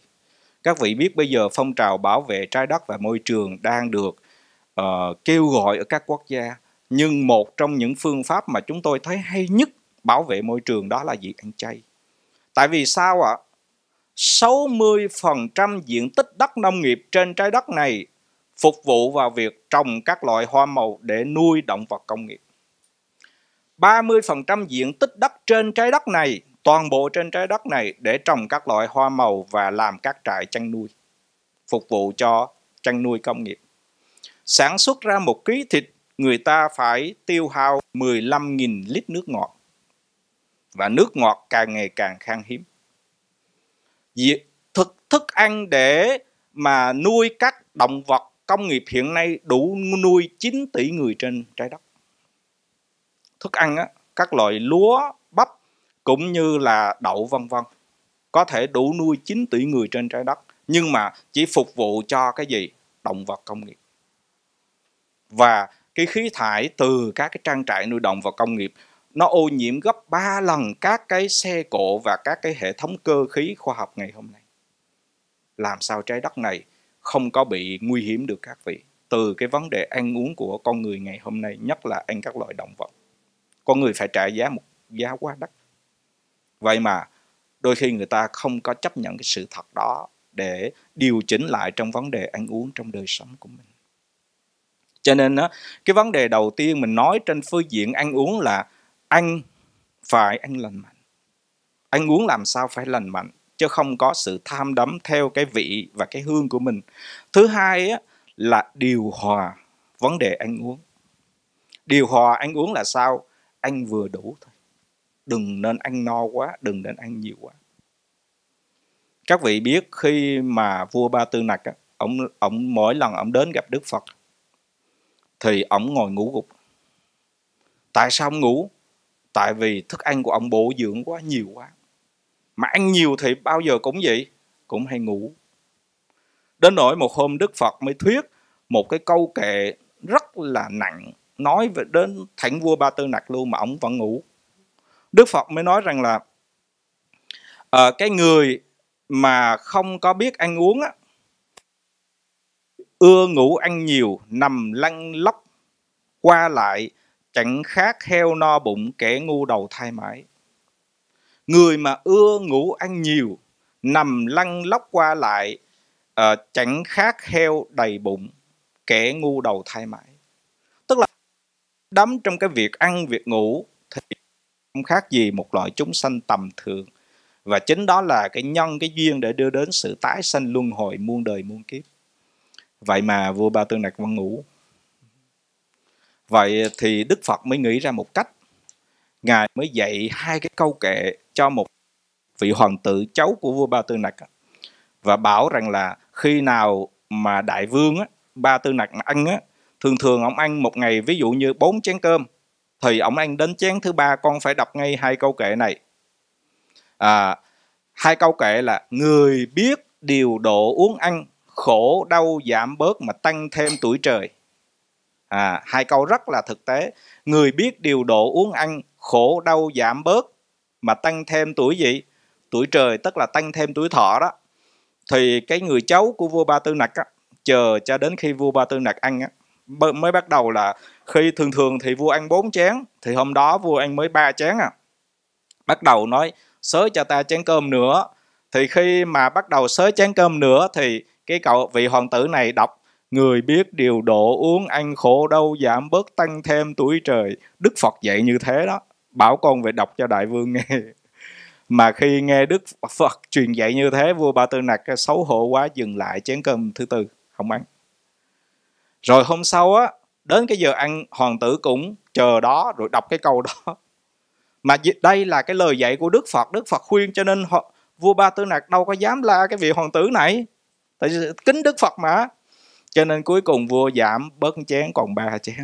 Các vị biết bây giờ phong trào bảo vệ trái đất và môi trường đang được uh, kêu gọi ở các quốc gia. Nhưng một trong những phương pháp mà chúng tôi thấy hay nhất bảo vệ môi trường đó là việc ăn chay. Tại vì sao ạ? À? 60% diện tích đất nông nghiệp trên trái đất này phục vụ vào việc trồng các loại hoa màu để nuôi động vật công nghiệp. 30% diện tích đất trên trái đất này, toàn bộ trên trái đất này để trồng các loại hoa màu và làm các trại chăn nuôi, phục vụ cho chăn nuôi công nghiệp. Sản xuất ra một ký thịt, người ta phải tiêu hao 15.000 lít nước ngọt. Và nước ngọt càng ngày càng khan hiếm thực thức ăn để mà nuôi các động vật công nghiệp hiện nay đủ nuôi 9 tỷ người trên trái đất. Thức ăn á, các loại lúa, bắp cũng như là đậu vân vân có thể đủ nuôi 9 tỷ người trên trái đất nhưng mà chỉ phục vụ cho cái gì? Động vật công nghiệp. Và cái khí thải từ các cái trang trại nuôi động vật công nghiệp nó ô nhiễm gấp 3 lần các cái xe cộ và các cái hệ thống cơ khí khoa học ngày hôm nay. Làm sao trái đất này không có bị nguy hiểm được các vị từ cái vấn đề ăn uống của con người ngày hôm nay nhất là ăn các loại động vật. Con người phải trả giá một giá quá đắt. Vậy mà đôi khi người ta không có chấp nhận cái sự thật đó để điều chỉnh lại trong vấn đề ăn uống trong đời sống của mình. Cho nên đó, cái vấn đề đầu tiên mình nói trên phương diện ăn uống là anh phải anh lành mạnh anh uống làm sao phải lành mạnh chứ không có sự tham đắm theo cái vị và cái hương của mình thứ hai á, là điều hòa vấn đề ăn uống điều hòa ăn uống là sao ăn vừa đủ thôi đừng nên ăn no quá đừng nên ăn nhiều quá các vị biết khi mà vua ba tư nặc ông ông mỗi lần ông đến gặp đức phật thì ông ngồi ngủ gục tại sao ông ngủ tại vì thức ăn của ông bổ dưỡng quá nhiều quá mà ăn nhiều thì bao giờ cũng vậy cũng hay ngủ đến nỗi một hôm đức phật mới thuyết một cái câu kệ rất là nặng nói về đến Thánh vua ba tư nặc luôn mà ông vẫn ngủ đức phật mới nói rằng là uh, cái người mà không có biết ăn uống á, ưa ngủ ăn nhiều nằm lăn lóc qua lại chẳng khác heo no bụng kẻ ngu đầu thai mãi. Người mà ưa ngủ ăn nhiều, nằm lăn lóc qua lại, uh, chẳng khác heo đầy bụng, kẻ ngu đầu thai mãi. Tức là đắm trong cái việc ăn, việc ngủ thì không khác gì một loại chúng sanh tầm thường. Và chính đó là cái nhân, cái duyên để đưa đến sự tái sanh luân hồi muôn đời muôn kiếp. Vậy mà vua Ba Tư Nạc Văn ngủ Vậy thì Đức Phật mới nghĩ ra một cách. Ngài mới dạy hai cái câu kệ cho một vị hoàng tử cháu của vua Ba Tư Nặc và bảo rằng là khi nào mà đại vương á, Ba Tư Nặc ăn á, thường thường ông ăn một ngày ví dụ như bốn chén cơm thì ông ăn đến chén thứ ba con phải đọc ngay hai câu kệ này. À, hai câu kệ là người biết điều độ uống ăn khổ đau giảm bớt mà tăng thêm tuổi trời à, hai câu rất là thực tế người biết điều độ uống ăn khổ đau giảm bớt mà tăng thêm tuổi gì tuổi trời tức là tăng thêm tuổi thọ đó thì cái người cháu của vua ba tư nặc á, chờ cho đến khi vua ba tư nặc ăn á, mới bắt đầu là khi thường thường thì vua ăn bốn chén thì hôm đó vua ăn mới ba chén à bắt đầu nói sớ cho ta chén cơm nữa thì khi mà bắt đầu sớ chén cơm nữa thì cái cậu vị hoàng tử này đọc Người biết điều độ uống ăn khổ đau giảm bớt tăng thêm tuổi trời. Đức Phật dạy như thế đó. Bảo con về đọc cho đại vương nghe. Mà khi nghe Đức Phật truyền dạy như thế, vua Ba Tư Nặc xấu hổ quá dừng lại chén cơm thứ tư, không ăn. Rồi hôm sau á, đến cái giờ ăn hoàng tử cũng chờ đó rồi đọc cái câu đó. Mà đây là cái lời dạy của Đức Phật, Đức Phật khuyên cho nên vua Ba Tư Nặc đâu có dám la cái vị hoàng tử này. Tại vì kính Đức Phật mà cho nên cuối cùng vua giảm bớt chén còn ba chén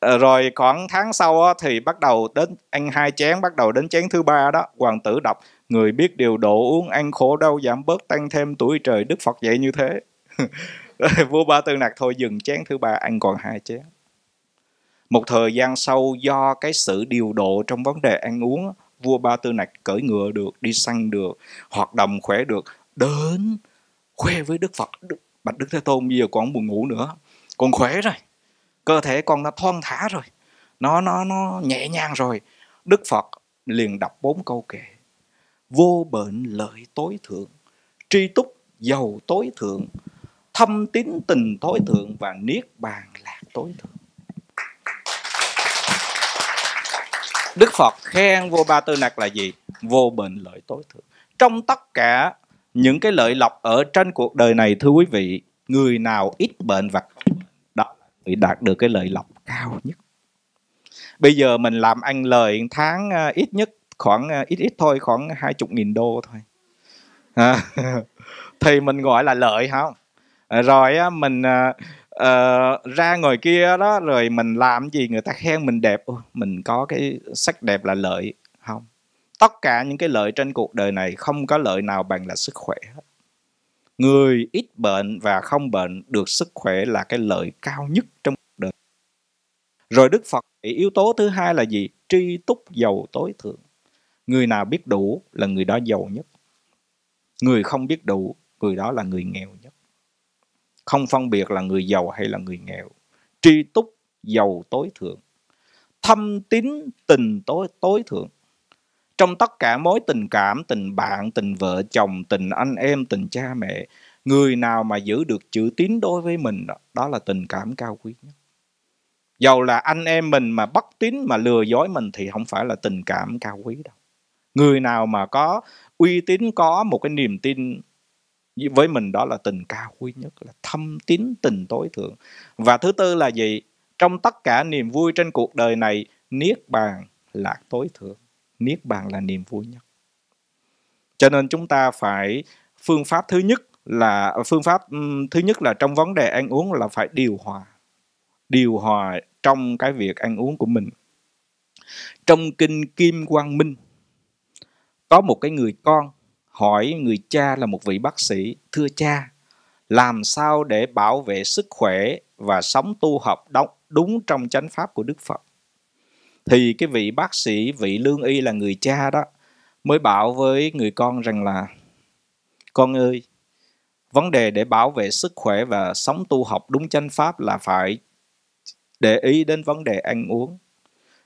ờ, rồi khoảng tháng sau thì bắt đầu đến ăn hai chén bắt đầu đến chén thứ ba đó hoàng tử đọc người biết điều độ uống ăn khổ đau giảm bớt tăng thêm tuổi trời đức phật dạy như thế vua ba tư nặc thôi dừng chén thứ ba ăn còn hai chén một thời gian sau do cái sự điều độ trong vấn đề ăn uống vua ba tư nặc cưỡi ngựa được đi săn được hoạt động khỏe được đến khoe với đức phật đức bạch đức thế tôn bây giờ con không buồn ngủ nữa con khỏe rồi cơ thể con nó thon thả rồi nó nó nó nhẹ nhàng rồi đức phật liền đọc bốn câu kệ vô bệnh lợi tối thượng tri túc giàu tối thượng thâm tín tình tối thượng và niết bàn lạc tối thượng đức phật khen vô ba tư nặc là gì vô bệnh lợi tối thượng trong tất cả những cái lợi lộc ở trên cuộc đời này thưa quý vị người nào ít bệnh vật đó là đạt được cái lợi lộc cao nhất bây giờ mình làm ăn lời tháng à, ít nhất khoảng à, ít ít thôi khoảng hai chục nghìn đô thôi à, thì mình gọi là lợi không à, rồi mình uh, ra ngồi kia đó rồi mình làm gì người ta khen mình đẹp Ô, mình có cái sắc đẹp là lợi tất cả những cái lợi trên cuộc đời này không có lợi nào bằng là sức khỏe người ít bệnh và không bệnh được sức khỏe là cái lợi cao nhất trong cuộc đời rồi đức phật yếu tố thứ hai là gì tri túc giàu tối thượng người nào biết đủ là người đó giàu nhất người không biết đủ người đó là người nghèo nhất không phân biệt là người giàu hay là người nghèo tri túc giàu tối thượng thâm tín tình tối tối thượng trong tất cả mối tình cảm tình bạn tình vợ chồng tình anh em tình cha mẹ người nào mà giữ được chữ tín đối với mình đó, đó là tình cảm cao quý nhất dầu là anh em mình mà bất tín mà lừa dối mình thì không phải là tình cảm cao quý đâu người nào mà có uy tín có một cái niềm tin với mình đó là tình cao quý nhất là thâm tín tình tối thượng và thứ tư là gì trong tất cả niềm vui trên cuộc đời này niết bàn là tối thượng niết bàn là niềm vui nhất cho nên chúng ta phải phương pháp thứ nhất là phương pháp thứ nhất là trong vấn đề ăn uống là phải điều hòa điều hòa trong cái việc ăn uống của mình trong kinh kim quang minh có một cái người con hỏi người cha là một vị bác sĩ thưa cha làm sao để bảo vệ sức khỏe và sống tu học đúng, đúng trong chánh pháp của đức phật thì cái vị bác sĩ vị lương y là người cha đó mới bảo với người con rằng là con ơi vấn đề để bảo vệ sức khỏe và sống tu học đúng chánh pháp là phải để ý đến vấn đề ăn uống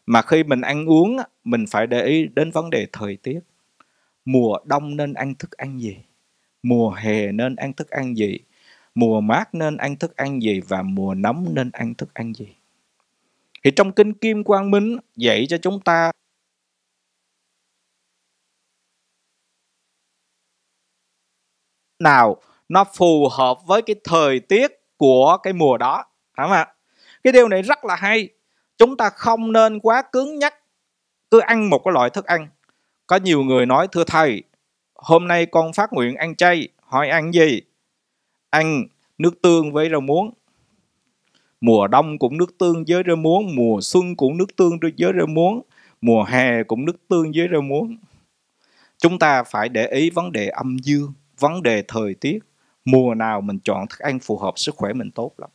mà khi mình ăn uống mình phải để ý đến vấn đề thời tiết mùa đông nên ăn thức ăn gì mùa hè nên ăn thức ăn gì mùa mát nên ăn thức ăn gì và mùa nóng nên ăn thức ăn gì thì trong Kinh Kim Quang Minh dạy cho chúng ta nào nó phù hợp với cái thời tiết của cái mùa đó phải không ạ cái điều này rất là hay chúng ta không nên quá cứng nhắc cứ ăn một cái loại thức ăn có nhiều người nói thưa thầy hôm nay con phát nguyện ăn chay hỏi ăn gì ăn nước tương với rau muống mùa đông cũng nước tương với rau muống mùa xuân cũng nước tương với rau muống mùa hè cũng nước tương với rau muống chúng ta phải để ý vấn đề âm dương vấn đề thời tiết mùa nào mình chọn thức ăn phù hợp sức khỏe mình tốt lắm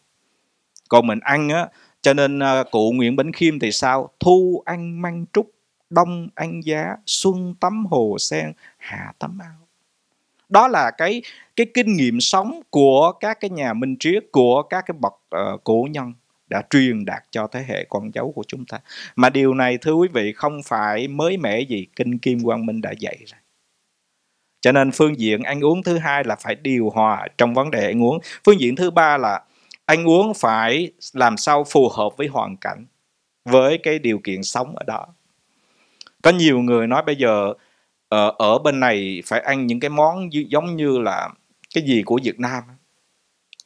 còn mình ăn á cho nên à, cụ Nguyễn bính Khiêm thì sao thu ăn măng trúc đông ăn giá xuân tắm hồ sen hạ tắm ao đó là cái cái kinh nghiệm sống của các cái nhà minh triết của các cái bậc uh, cổ nhân đã truyền đạt cho thế hệ con cháu của chúng ta mà điều này thưa quý vị không phải mới mẻ gì kinh kim quang minh đã dạy rồi cho nên phương diện ăn uống thứ hai là phải điều hòa trong vấn đề ăn uống phương diện thứ ba là ăn uống phải làm sao phù hợp với hoàn cảnh với cái điều kiện sống ở đó có nhiều người nói bây giờ Ờ, ở bên này phải ăn những cái món giống như là cái gì của Việt Nam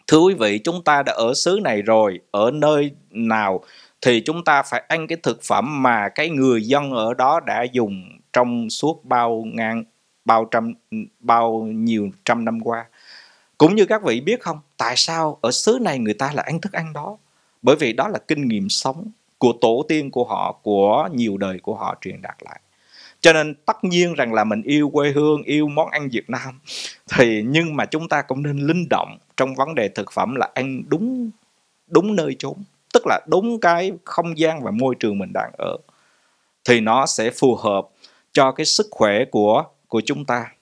thưa quý vị chúng ta đã ở xứ này rồi ở nơi nào thì chúng ta phải ăn cái thực phẩm mà cái người dân ở đó đã dùng trong suốt bao ngàn bao trăm bao nhiều trăm năm qua cũng như các vị biết không tại sao ở xứ này người ta lại ăn thức ăn đó bởi vì đó là kinh nghiệm sống của tổ tiên của họ của nhiều đời của họ truyền đạt lại cho nên tất nhiên rằng là mình yêu quê hương yêu món ăn việt nam thì nhưng mà chúng ta cũng nên linh động trong vấn đề thực phẩm là ăn đúng đúng nơi chốn tức là đúng cái không gian và môi trường mình đang ở thì nó sẽ phù hợp cho cái sức khỏe của của chúng ta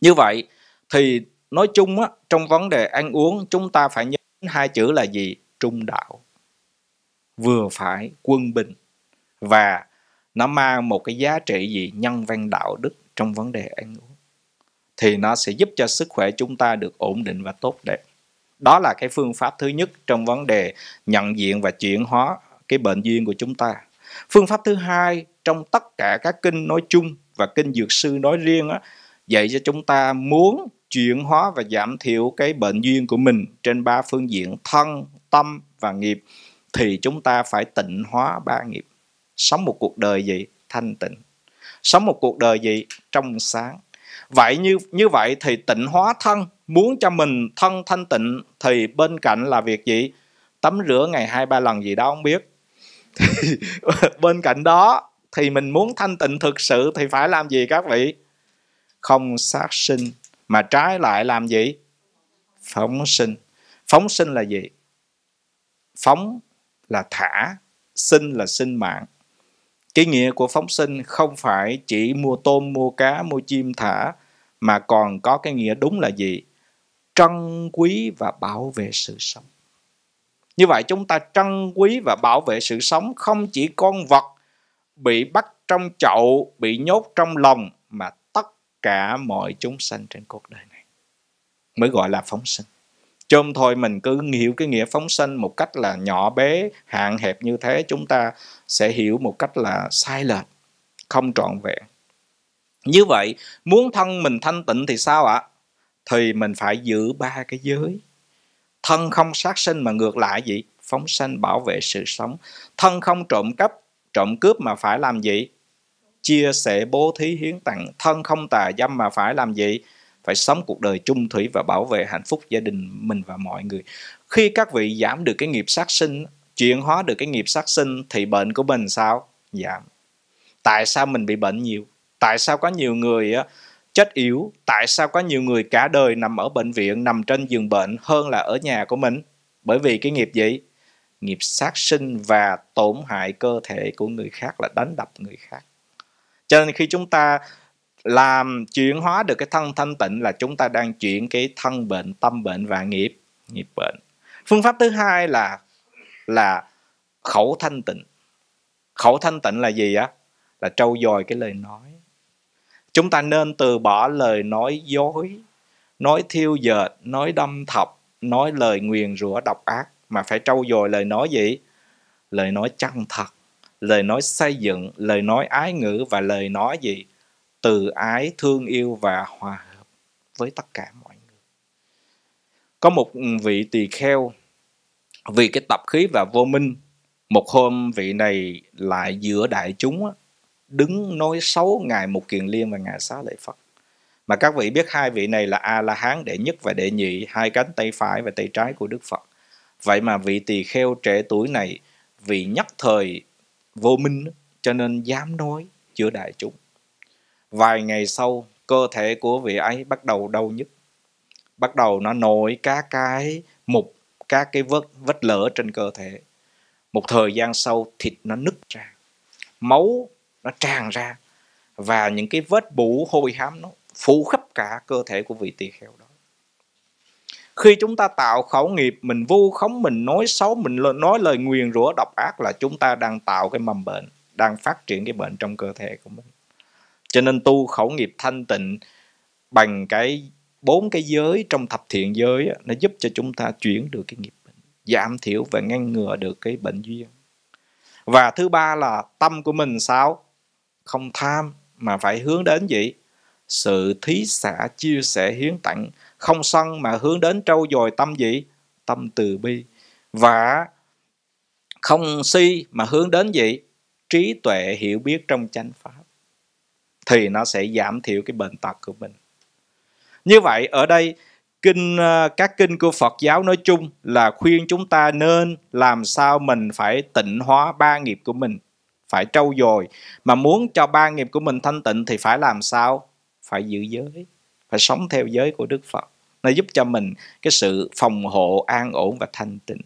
như vậy thì nói chung á, trong vấn đề ăn uống chúng ta phải nhớ hai chữ là gì trung đạo vừa phải quân bình và nó mang một cái giá trị gì nhân văn đạo đức trong vấn đề ăn uống thì nó sẽ giúp cho sức khỏe chúng ta được ổn định và tốt đẹp đó là cái phương pháp thứ nhất trong vấn đề nhận diện và chuyển hóa cái bệnh duyên của chúng ta phương pháp thứ hai trong tất cả các kinh nói chung và kinh dược sư nói riêng á dạy cho chúng ta muốn chuyển hóa và giảm thiểu cái bệnh duyên của mình trên ba phương diện thân tâm và nghiệp thì chúng ta phải tịnh hóa ba nghiệp sống một cuộc đời gì thanh tịnh sống một cuộc đời gì trong sáng vậy như như vậy thì tịnh hóa thân muốn cho mình thân thanh tịnh thì bên cạnh là việc gì tắm rửa ngày hai ba lần gì đó không biết bên cạnh đó thì mình muốn thanh tịnh thực sự thì phải làm gì các vị không sát sinh mà trái lại làm gì phóng sinh phóng sinh là gì phóng là thả sinh là sinh mạng cái nghĩa của phóng sinh không phải chỉ mua tôm mua cá mua chim thả mà còn có cái nghĩa đúng là gì trân quý và bảo vệ sự sống như vậy chúng ta trân quý và bảo vệ sự sống không chỉ con vật bị bắt trong chậu bị nhốt trong lòng mà tất cả mọi chúng sanh trên cuộc đời này mới gọi là phóng sinh chôm thôi mình cứ hiểu cái nghĩa phóng sinh một cách là nhỏ bé hạn hẹp như thế chúng ta sẽ hiểu một cách là sai lệch không trọn vẹn như vậy muốn thân mình thanh tịnh thì sao ạ thì mình phải giữ ba cái giới thân không sát sinh mà ngược lại gì phóng sinh bảo vệ sự sống thân không trộm cắp trộm cướp mà phải làm gì chia sẻ bố thí hiến tặng thân không tà dâm mà phải làm gì phải sống cuộc đời chung thủy và bảo vệ hạnh phúc gia đình mình và mọi người khi các vị giảm được cái nghiệp sát sinh chuyển hóa được cái nghiệp sát sinh thì bệnh của mình sao giảm tại sao mình bị bệnh nhiều tại sao có nhiều người chết yếu tại sao có nhiều người cả đời nằm ở bệnh viện nằm trên giường bệnh hơn là ở nhà của mình bởi vì cái nghiệp gì nghiệp sát sinh và tổn hại cơ thể của người khác là đánh đập người khác cho nên khi chúng ta làm chuyển hóa được cái thân thanh tịnh là chúng ta đang chuyển cái thân bệnh tâm bệnh và nghiệp nghiệp bệnh phương pháp thứ hai là là khẩu thanh tịnh khẩu thanh tịnh là gì á là trâu dồi cái lời nói chúng ta nên từ bỏ lời nói dối nói thiêu dệt nói đâm thọc nói lời nguyền rủa độc ác mà phải trâu dồi lời nói gì lời nói chân thật lời nói xây dựng lời nói ái ngữ và lời nói gì từ ái thương yêu và hòa hợp với tất cả mọi người có một vị tỳ kheo vì cái tập khí và vô minh một hôm vị này lại giữa đại chúng đứng nói xấu ngài mục kiền liên và ngài xá lợi phật mà các vị biết hai vị này là a la hán đệ nhất và đệ nhị hai cánh tay phải và tay trái của đức phật vậy mà vị tỳ kheo trẻ tuổi này vì nhất thời vô minh cho nên dám nói giữa đại chúng vài ngày sau cơ thể của vị ấy bắt đầu đau nhức bắt đầu nó nổi các cái mục các cái vết vết lở trên cơ thể một thời gian sau thịt nó nứt ra máu nó tràn ra và những cái vết bủ hôi hám nó phủ khắp cả cơ thể của vị tỳ kheo đó khi chúng ta tạo khẩu nghiệp mình vu khống mình nói xấu mình nói lời nguyền rủa độc ác là chúng ta đang tạo cái mầm bệnh đang phát triển cái bệnh trong cơ thể của mình cho nên tu khẩu nghiệp thanh tịnh bằng cái bốn cái giới trong thập thiện giới nó giúp cho chúng ta chuyển được cái nghiệp bệnh giảm thiểu và ngăn ngừa được cái bệnh duyên và thứ ba là tâm của mình sao không tham mà phải hướng đến gì sự thí xả chia sẻ hiến tặng không sân mà hướng đến trâu dồi tâm gì tâm từ bi và không si mà hướng đến gì trí tuệ hiểu biết trong chánh pháp thì nó sẽ giảm thiểu cái bệnh tật của mình như vậy ở đây kinh ờ, các kinh của Phật giáo nói chung là khuyên chúng ta nên làm sao mình phải tịnh hóa ba nghiệp của mình phải trâu dồi mà muốn cho ba nghiệp của mình thanh tịnh thì phải làm sao phải giữ giới phải sống theo giới của Đức Phật nó giúp cho mình cái sự phòng hộ an ổn và thanh tịnh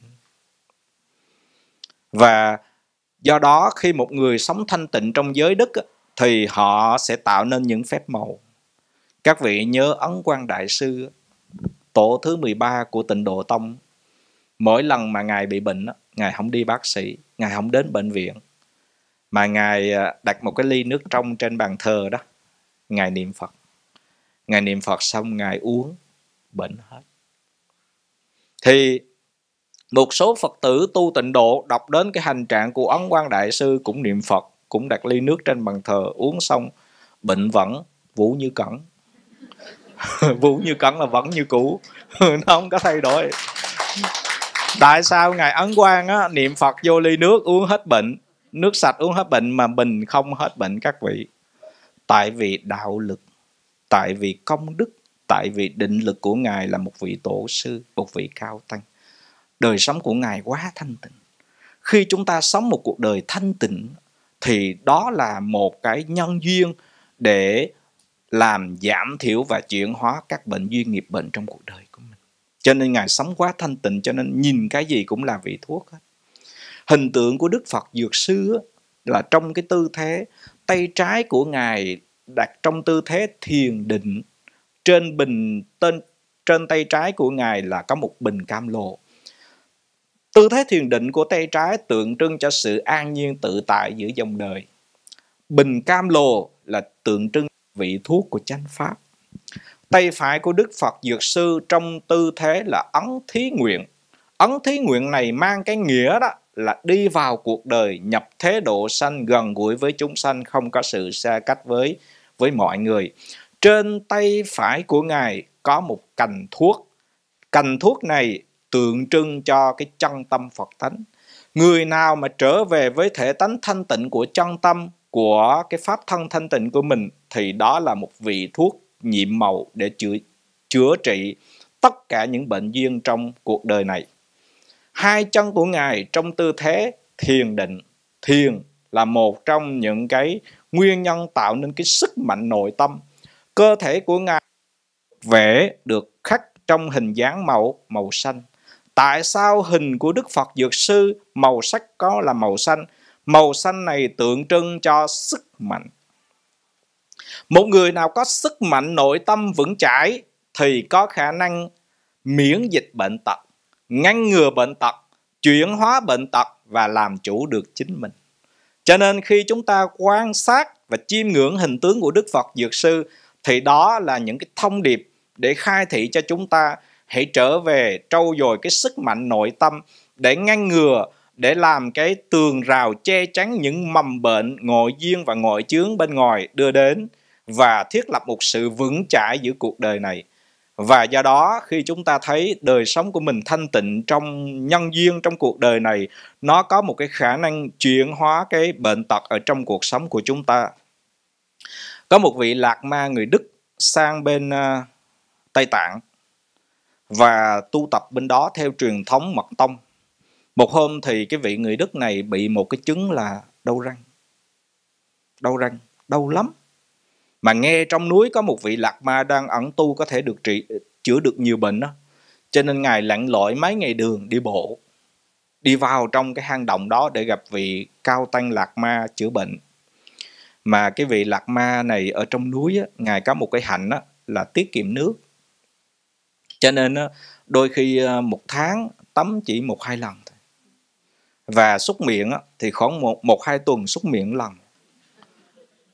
và do đó khi một người sống thanh tịnh trong giới đức thì họ sẽ tạo nên những phép màu. Các vị nhớ Ấn Quang Đại Sư, tổ thứ 13 của tịnh Độ Tông, mỗi lần mà Ngài bị bệnh, Ngài không đi bác sĩ, Ngài không đến bệnh viện, mà Ngài à, đặt một cái ly nước trong trên bàn thờ đó, Ngài niệm Phật. Ngài niệm Phật xong Ngài uống, bệnh hết. Thì một số Phật tử tu tịnh độ đọc đến cái hành trạng của Ấn Quang Đại Sư cũng niệm Phật cũng đặt ly nước trên bàn thờ uống xong bệnh vẫn vũ như cẩn vũ như cẩn là vẫn như cũ nó không có thay đổi tại sao ngài ấn quang á niệm phật vô ly nước uống hết bệnh nước sạch uống hết bệnh mà bình không hết bệnh các vị tại vì đạo lực tại vì công đức tại vì định lực của ngài là một vị tổ sư một vị cao tăng đời sống của ngài quá thanh tịnh khi chúng ta sống một cuộc đời thanh tịnh thì đó là một cái nhân duyên để làm giảm thiểu và chuyển hóa các bệnh duyên nghiệp bệnh trong cuộc đời của mình cho nên ngài sống quá thanh tịnh cho nên nhìn cái gì cũng là vị thuốc hết hình tượng của đức phật dược sư là trong cái tư thế tay trái của ngài đặt trong tư thế thiền định trên bình tên trên tay trái của ngài là có một bình cam lộ Tư thế thiền định của tay trái tượng trưng cho sự an nhiên tự tại giữa dòng đời. Bình cam lồ là tượng trưng vị thuốc của chánh pháp. Tay phải của Đức Phật Dược Sư trong tư thế là ấn thí nguyện. Ấn thí nguyện này mang cái nghĩa đó là đi vào cuộc đời nhập thế độ sanh gần gũi với chúng sanh không có sự xa cách với với mọi người. Trên tay phải của Ngài có một cành thuốc. Cành thuốc này tượng trưng cho cái chân tâm Phật tánh. Người nào mà trở về với thể tánh thanh tịnh của chân tâm, của cái pháp thân thanh tịnh của mình thì đó là một vị thuốc nhiệm màu để chữa chữa trị tất cả những bệnh duyên trong cuộc đời này. Hai chân của ngài trong tư thế thiền định, thiền là một trong những cái nguyên nhân tạo nên cái sức mạnh nội tâm. Cơ thể của ngài vẽ được khắc trong hình dáng màu màu xanh tại sao hình của Đức Phật Dược Sư màu sắc có là màu xanh? Màu xanh này tượng trưng cho sức mạnh. Một người nào có sức mạnh nội tâm vững chãi thì có khả năng miễn dịch bệnh tật, ngăn ngừa bệnh tật, chuyển hóa bệnh tật và làm chủ được chính mình. Cho nên khi chúng ta quan sát và chiêm ngưỡng hình tướng của Đức Phật Dược Sư thì đó là những cái thông điệp để khai thị cho chúng ta hãy trở về trau dồi cái sức mạnh nội tâm để ngăn ngừa để làm cái tường rào che chắn những mầm bệnh ngội duyên và ngội chướng bên ngoài đưa đến và thiết lập một sự vững chãi giữa cuộc đời này và do đó khi chúng ta thấy đời sống của mình thanh tịnh trong nhân duyên trong cuộc đời này nó có một cái khả năng chuyển hóa cái bệnh tật ở trong cuộc sống của chúng ta có một vị lạc ma người đức sang bên uh, tây tạng và tu tập bên đó theo truyền thống mật tông một hôm thì cái vị người đức này bị một cái chứng là đau răng đau răng đau lắm mà nghe trong núi có một vị lạc ma đang ẩn tu có thể được trị chữa được nhiều bệnh đó cho nên ngài lặn lội mấy ngày đường đi bộ đi vào trong cái hang động đó để gặp vị cao tăng lạc ma chữa bệnh mà cái vị lạc ma này ở trong núi á, ngài có một cái hạnh á, là tiết kiệm nước cho nên đôi khi à, một tháng tắm chỉ một hai lần thôi và xúc miệng thì khoảng một một hai tuần xúc miệng lần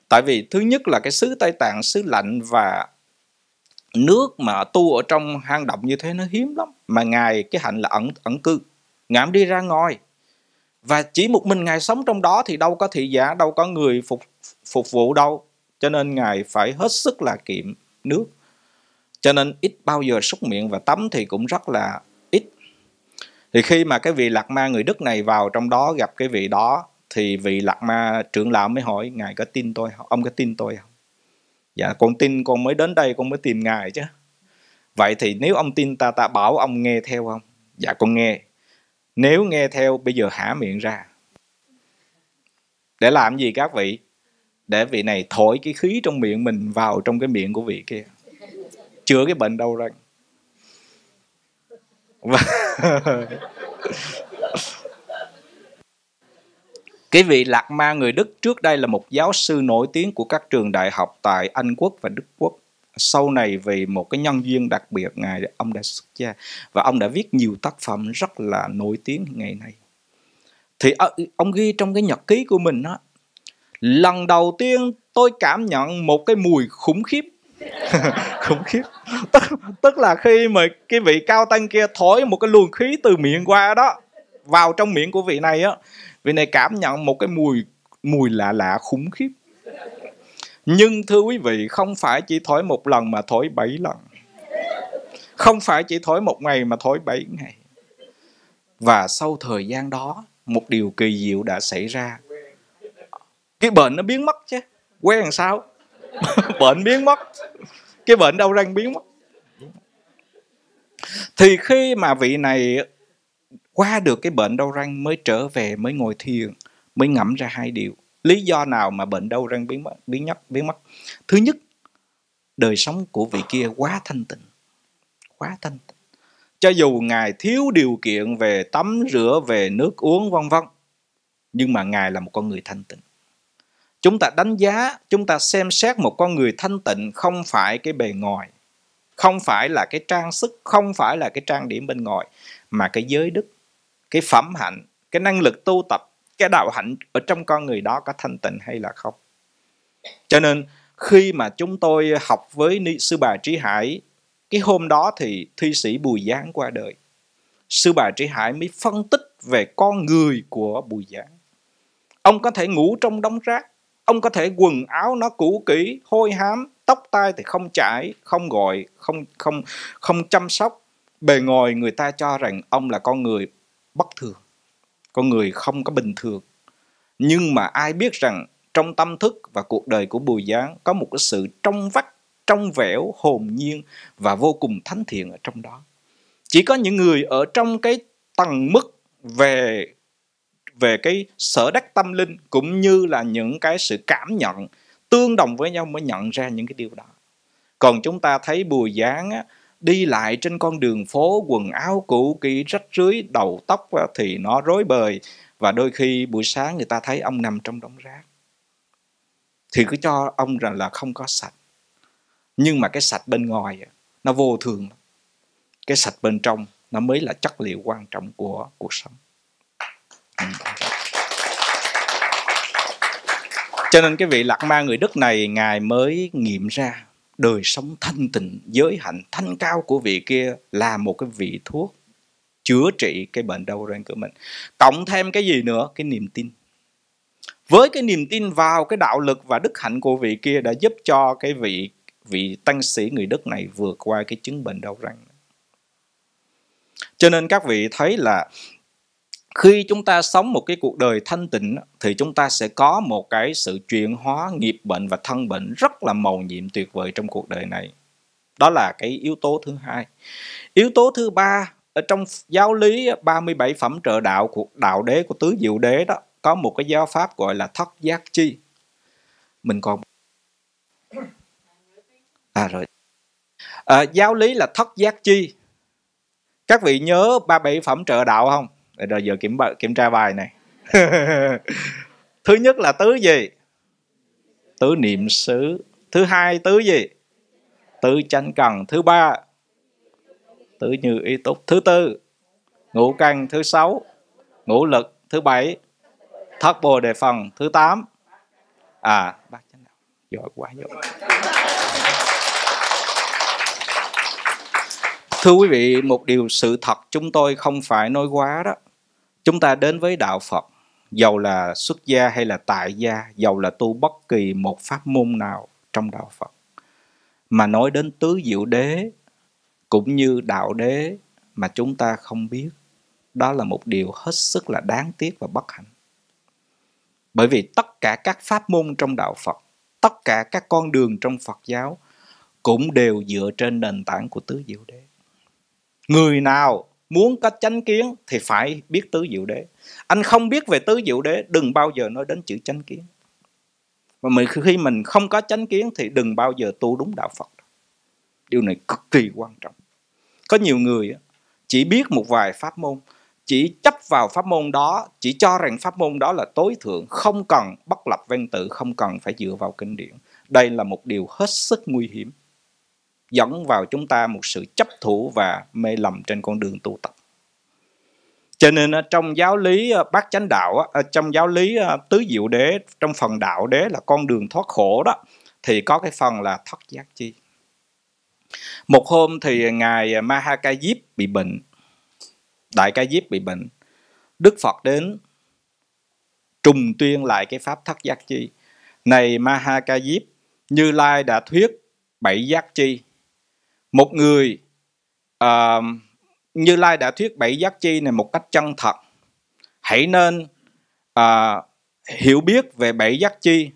tại vì thứ nhất là cái xứ tây tạng xứ lạnh và nước mà tu ở trong hang động như thế nó hiếm lắm mà ngài cái hạnh là ẩn ẩn cư ngài đi ra ngoài và chỉ một mình ngài sống trong đó thì đâu có thị giả đâu có người phục phục vụ đâu cho nên ngài phải hết sức là kiệm nước cho nên ít bao giờ xúc miệng và tắm thì cũng rất là ít thì khi mà cái vị lạc ma người đức này vào trong đó gặp cái vị đó thì vị lạc ma trưởng lão mới hỏi ngài có tin tôi không ông có tin tôi không dạ con tin con mới đến đây con mới tìm ngài chứ vậy thì nếu ông tin ta ta bảo ông nghe theo không dạ con nghe nếu nghe theo bây giờ hả miệng ra để làm gì các vị để vị này thổi cái khí trong miệng mình vào trong cái miệng của vị kia chứa cái bệnh đau răng và cái vị lạc ma người đức trước đây là một giáo sư nổi tiếng của các trường đại học tại anh quốc và đức quốc sau này vì một cái nhân duyên đặc biệt ngài ông đã xuất gia và ông đã viết nhiều tác phẩm rất là nổi tiếng ngày nay thì ờ, ông ghi trong cái nhật ký của mình đó lần đầu tiên tôi cảm nhận một cái mùi khủng khiếp khủng khiếp tức, tức là khi mà cái vị cao tăng kia thổi một cái luồng khí từ miệng qua đó vào trong miệng của vị này á vị này cảm nhận một cái mùi mùi lạ lạ khủng khiếp nhưng thưa quý vị không phải chỉ thổi một lần mà thổi bảy lần không phải chỉ thổi một ngày mà thổi bảy ngày và sau thời gian đó một điều kỳ diệu đã xảy ra cái bệnh nó biến mất chứ quen sao bệnh biến mất cái bệnh đau răng biến mất thì khi mà vị này qua được cái bệnh đau răng mới trở về mới ngồi thiền mới ngẫm ra hai điều lý do nào mà bệnh đau răng biến mất biến nhất biến mất thứ nhất đời sống của vị kia quá thanh tịnh quá thanh tịnh cho dù ngài thiếu điều kiện về tắm rửa về nước uống vân vân nhưng mà ngài là một con người thanh tịnh chúng ta đánh giá chúng ta xem xét một con người thanh tịnh không phải cái bề ngoài không phải là cái trang sức không phải là cái trang điểm bên ngoài mà cái giới đức cái phẩm hạnh cái năng lực tu tập cái đạo hạnh ở trong con người đó có thanh tịnh hay là không cho nên khi mà chúng tôi học với sư bà trí hải cái hôm đó thì thi sĩ bùi giáng qua đời sư bà trí hải mới phân tích về con người của bùi giáng ông có thể ngủ trong đống rác ông có thể quần áo nó cũ kỹ hôi hám tóc tai thì không chải không gọi không không không chăm sóc bề ngoài người ta cho rằng ông là con người bất thường con người không có bình thường nhưng mà ai biết rằng trong tâm thức và cuộc đời của bùi giáng có một cái sự trong vắt trong vẻo hồn nhiên và vô cùng thánh thiện ở trong đó chỉ có những người ở trong cái tầng mức về về cái sở đắc tâm linh cũng như là những cái sự cảm nhận tương đồng với nhau mới nhận ra những cái điều đó còn chúng ta thấy bùi giáng á, đi lại trên con đường phố quần áo cũ kỹ rách rưới đầu tóc thì nó rối bời và đôi khi buổi sáng người ta thấy ông nằm trong đống rác thì cứ cho ông rằng là không có sạch nhưng mà cái sạch bên ngoài nó vô thường cái sạch bên trong nó mới là chất liệu quan trọng của cuộc sống cho nên cái vị lạc ma người đức này ngài mới nghiệm ra đời sống thanh tịnh giới hạnh thanh cao của vị kia là một cái vị thuốc chữa trị cái bệnh đau răng của mình cộng thêm cái gì nữa cái niềm tin với cái niềm tin vào cái đạo lực và đức hạnh của vị kia đã giúp cho cái vị vị tăng sĩ người đức này vượt qua cái chứng bệnh đau răng cho nên các vị thấy là khi chúng ta sống một cái cuộc đời thanh tịnh thì chúng ta sẽ có một cái sự chuyển hóa nghiệp bệnh và thân bệnh rất là màu nhiệm tuyệt vời trong cuộc đời này đó là cái yếu tố thứ hai yếu tố thứ ba ở trong giáo lý 37 phẩm trợ đạo của đạo đế của tứ diệu đế đó có một cái giáo pháp gọi là thất giác chi mình còn à rồi à, giáo lý là thất giác chi các vị nhớ 37 phẩm trợ đạo không rồi giờ kiểm bài, kiểm tra bài này thứ nhất là tứ gì tứ niệm xứ thứ hai tứ gì tứ chánh cần thứ ba tứ như ý túc thứ tư ngũ căn thứ sáu ngũ lực thứ bảy thất bồ đề phần thứ tám à bác chánh đạo giỏi quá giỏi thưa quý vị một điều sự thật chúng tôi không phải nói quá đó chúng ta đến với đạo phật dầu là xuất gia hay là tại gia dầu là tu bất kỳ một pháp môn nào trong đạo phật mà nói đến tứ diệu đế cũng như đạo đế mà chúng ta không biết đó là một điều hết sức là đáng tiếc và bất hạnh bởi vì tất cả các pháp môn trong đạo phật tất cả các con đường trong phật giáo cũng đều dựa trên nền tảng của tứ diệu đế người nào muốn có chánh kiến thì phải biết tứ diệu đế anh không biết về tứ diệu đế đừng bao giờ nói đến chữ chánh kiến và mình khi mình không có chánh kiến thì đừng bao giờ tu đúng đạo phật điều này cực kỳ quan trọng có nhiều người chỉ biết một vài pháp môn chỉ chấp vào pháp môn đó chỉ cho rằng pháp môn đó là tối thượng không cần bất lập văn tự không cần phải dựa vào kinh điển đây là một điều hết sức nguy hiểm dẫn vào chúng ta một sự chấp thủ và mê lầm trên con đường tu tập cho nên ờ, trong giáo lý ờ, bát chánh đạo ờ, trong giáo lý tứ diệu đế trong phần đạo đế là con đường thoát khổ đó thì có cái phần là thoát giác chi một hôm thì ngài Maha Diếp bị bệnh Đại Ca Diếp bị bệnh Đức Phật đến trùng tuyên lại cái pháp thất giác chi này Maha Diếp Như Lai đã thuyết bảy giác chi một người uh, như lai đã thuyết bảy giác chi này một cách chân thật hãy nên uh, hiểu biết về bảy giác chi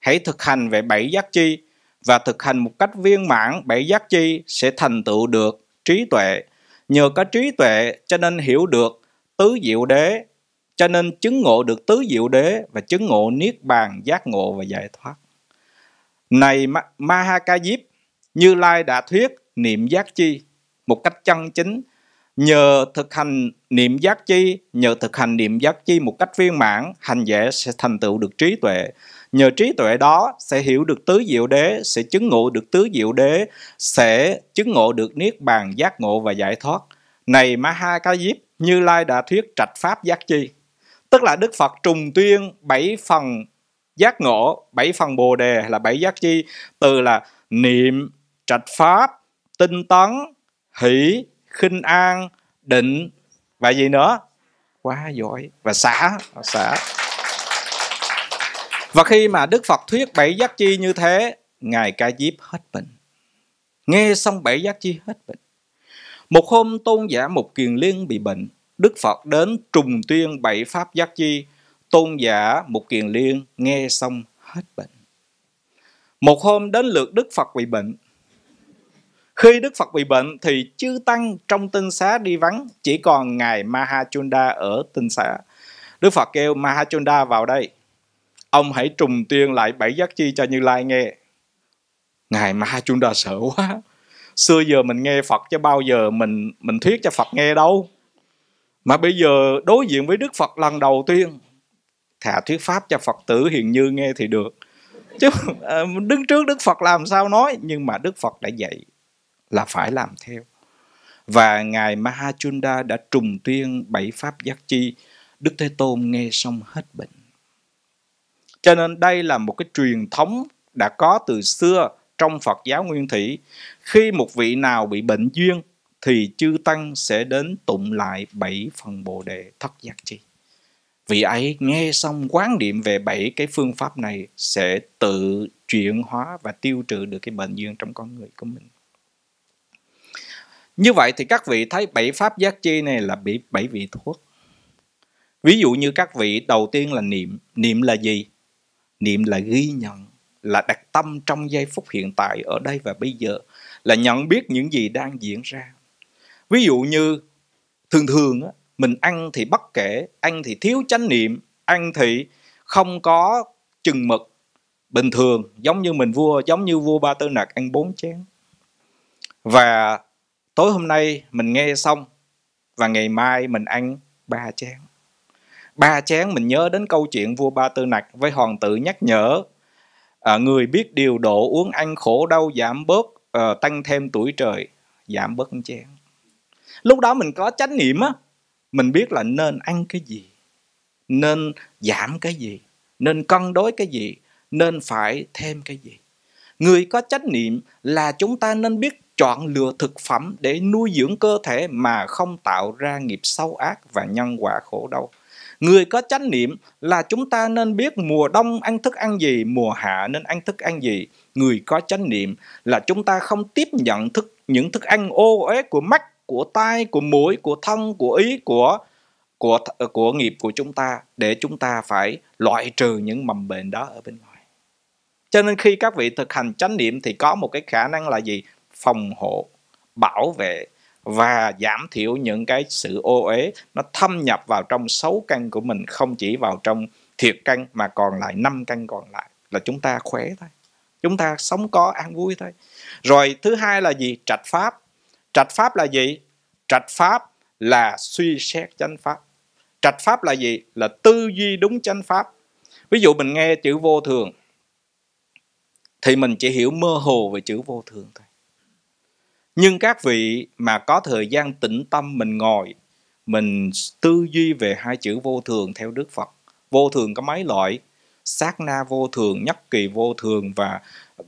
hãy thực hành về bảy giác chi và thực hành một cách viên mãn bảy giác chi sẽ thành tựu được trí tuệ nhờ có trí tuệ cho nên hiểu được tứ diệu đế cho nên chứng ngộ được tứ diệu đế và chứng ngộ niết bàn giác ngộ và giải thoát này Ma- Mahakajip Như Lai đã thuyết niệm giác chi một cách chân chính nhờ thực hành niệm giác chi nhờ thực hành niệm giác chi một cách viên mãn hành giả sẽ thành tựu được trí tuệ nhờ trí tuệ đó sẽ hiểu được tứ diệu đế sẽ chứng ngộ được tứ diệu đế sẽ chứng ngộ được niết bàn giác ngộ và giải thoát này maha ca diếp như lai đã thuyết trạch pháp giác chi tức là đức phật trùng tuyên bảy phần giác ngộ bảy phần bồ đề là bảy giác chi từ là niệm trạch pháp tinh tấn hỷ khinh an định và gì nữa quá giỏi và xả xả và khi mà đức phật thuyết bảy giác chi như thế ngài ca diếp hết bệnh nghe xong bảy giác chi hết bệnh một hôm tôn giả một kiền liên bị bệnh đức phật đến trùng tuyên bảy pháp giác chi tôn giả một kiền liên nghe xong hết bệnh một hôm đến lượt đức phật bị bệnh khi Đức Phật bị bệnh thì chư Tăng trong tinh xá đi vắng, chỉ còn Ngài Mahachunda ở tinh xá. Đức Phật kêu Mahachunda vào đây. Ông hãy trùng tuyên lại bảy giác chi cho Như Lai nghe. Ngài Mahachunda sợ quá. Xưa giờ mình nghe Phật chứ bao giờ mình mình thuyết cho Phật nghe đâu. Mà bây giờ đối diện với Đức Phật lần đầu tiên, thà thuyết pháp cho Phật tử hiền như nghe thì được. Chứ ờ, đứng trước Đức Phật làm sao nói, nhưng mà Đức Phật đã dạy là phải làm theo. Và Ngài Mahachunda đã trùng tuyên bảy pháp giác chi, Đức Thế Tôn nghe xong hết bệnh. Cho nên đây là một cái truyền thống đã có từ xưa trong Phật giáo Nguyên Thủy. Khi một vị nào bị bệnh duyên thì chư Tăng sẽ đến tụng lại bảy phần Bồ Đề Thất Giác Chi. Vị ấy nghe xong quán điểm về bảy cái phương pháp này sẽ tự chuyển hóa và tiêu trừ được cái bệnh duyên trong con người của mình. Như vậy thì các vị thấy bảy pháp giác chi này là bị bảy vị thuốc. Ví dụ như các vị đầu tiên là niệm, niệm là gì? Niệm là ghi nhận, là đặt tâm trong giây phút hiện tại ở đây và bây giờ, là nhận biết những gì đang diễn ra. Ví dụ như thường thường mình ăn thì bất kể, ăn thì thiếu chánh niệm, ăn thì không có chừng mực bình thường giống như mình vua giống như vua ba tư nặc ăn bốn chén và tối hôm nay mình nghe xong và ngày mai mình ăn ba chén ba chén mình nhớ đến câu chuyện vua ba tư nặc với hoàng tử nhắc nhở à, người biết điều độ uống ăn khổ đau giảm bớt à, tăng thêm tuổi trời giảm bớt chén lúc đó mình có chánh niệm á mình biết là nên ăn cái gì nên giảm cái gì nên cân đối cái gì nên phải thêm cái gì người có trách nhiệm là chúng ta nên biết chọn lựa thực phẩm để nuôi dưỡng cơ thể mà không tạo ra nghiệp sâu ác và nhân quả khổ đau người có chánh niệm là chúng ta nên biết mùa đông ăn thức ăn gì mùa hạ nên ăn thức ăn gì người có chánh niệm là chúng ta không tiếp nhận thức những thức ăn ô uế của mắt của tai của mũi của thân của ý của của của nghiệp của chúng ta để chúng ta phải loại trừ những mầm bệnh đó ở bên ngoài cho nên khi các vị thực hành chánh niệm thì có một cái khả năng là gì phòng hộ bảo vệ và giảm thiểu những cái sự ô uế nó thâm nhập vào trong sáu căn của mình không chỉ vào trong thiệt căn mà còn lại năm căn còn lại là chúng ta khỏe thôi chúng ta sống có an vui thôi rồi thứ hai là gì trạch pháp trạch pháp là gì trạch pháp là suy xét chánh pháp trạch pháp là gì là tư duy đúng chánh pháp ví dụ mình nghe chữ vô thường thì mình chỉ hiểu mơ hồ về chữ vô thường thôi nhưng các vị mà có thời gian tĩnh tâm mình ngồi mình tư duy về hai chữ vô thường theo đức phật vô thường có mấy loại sát na vô thường nhất kỳ vô thường và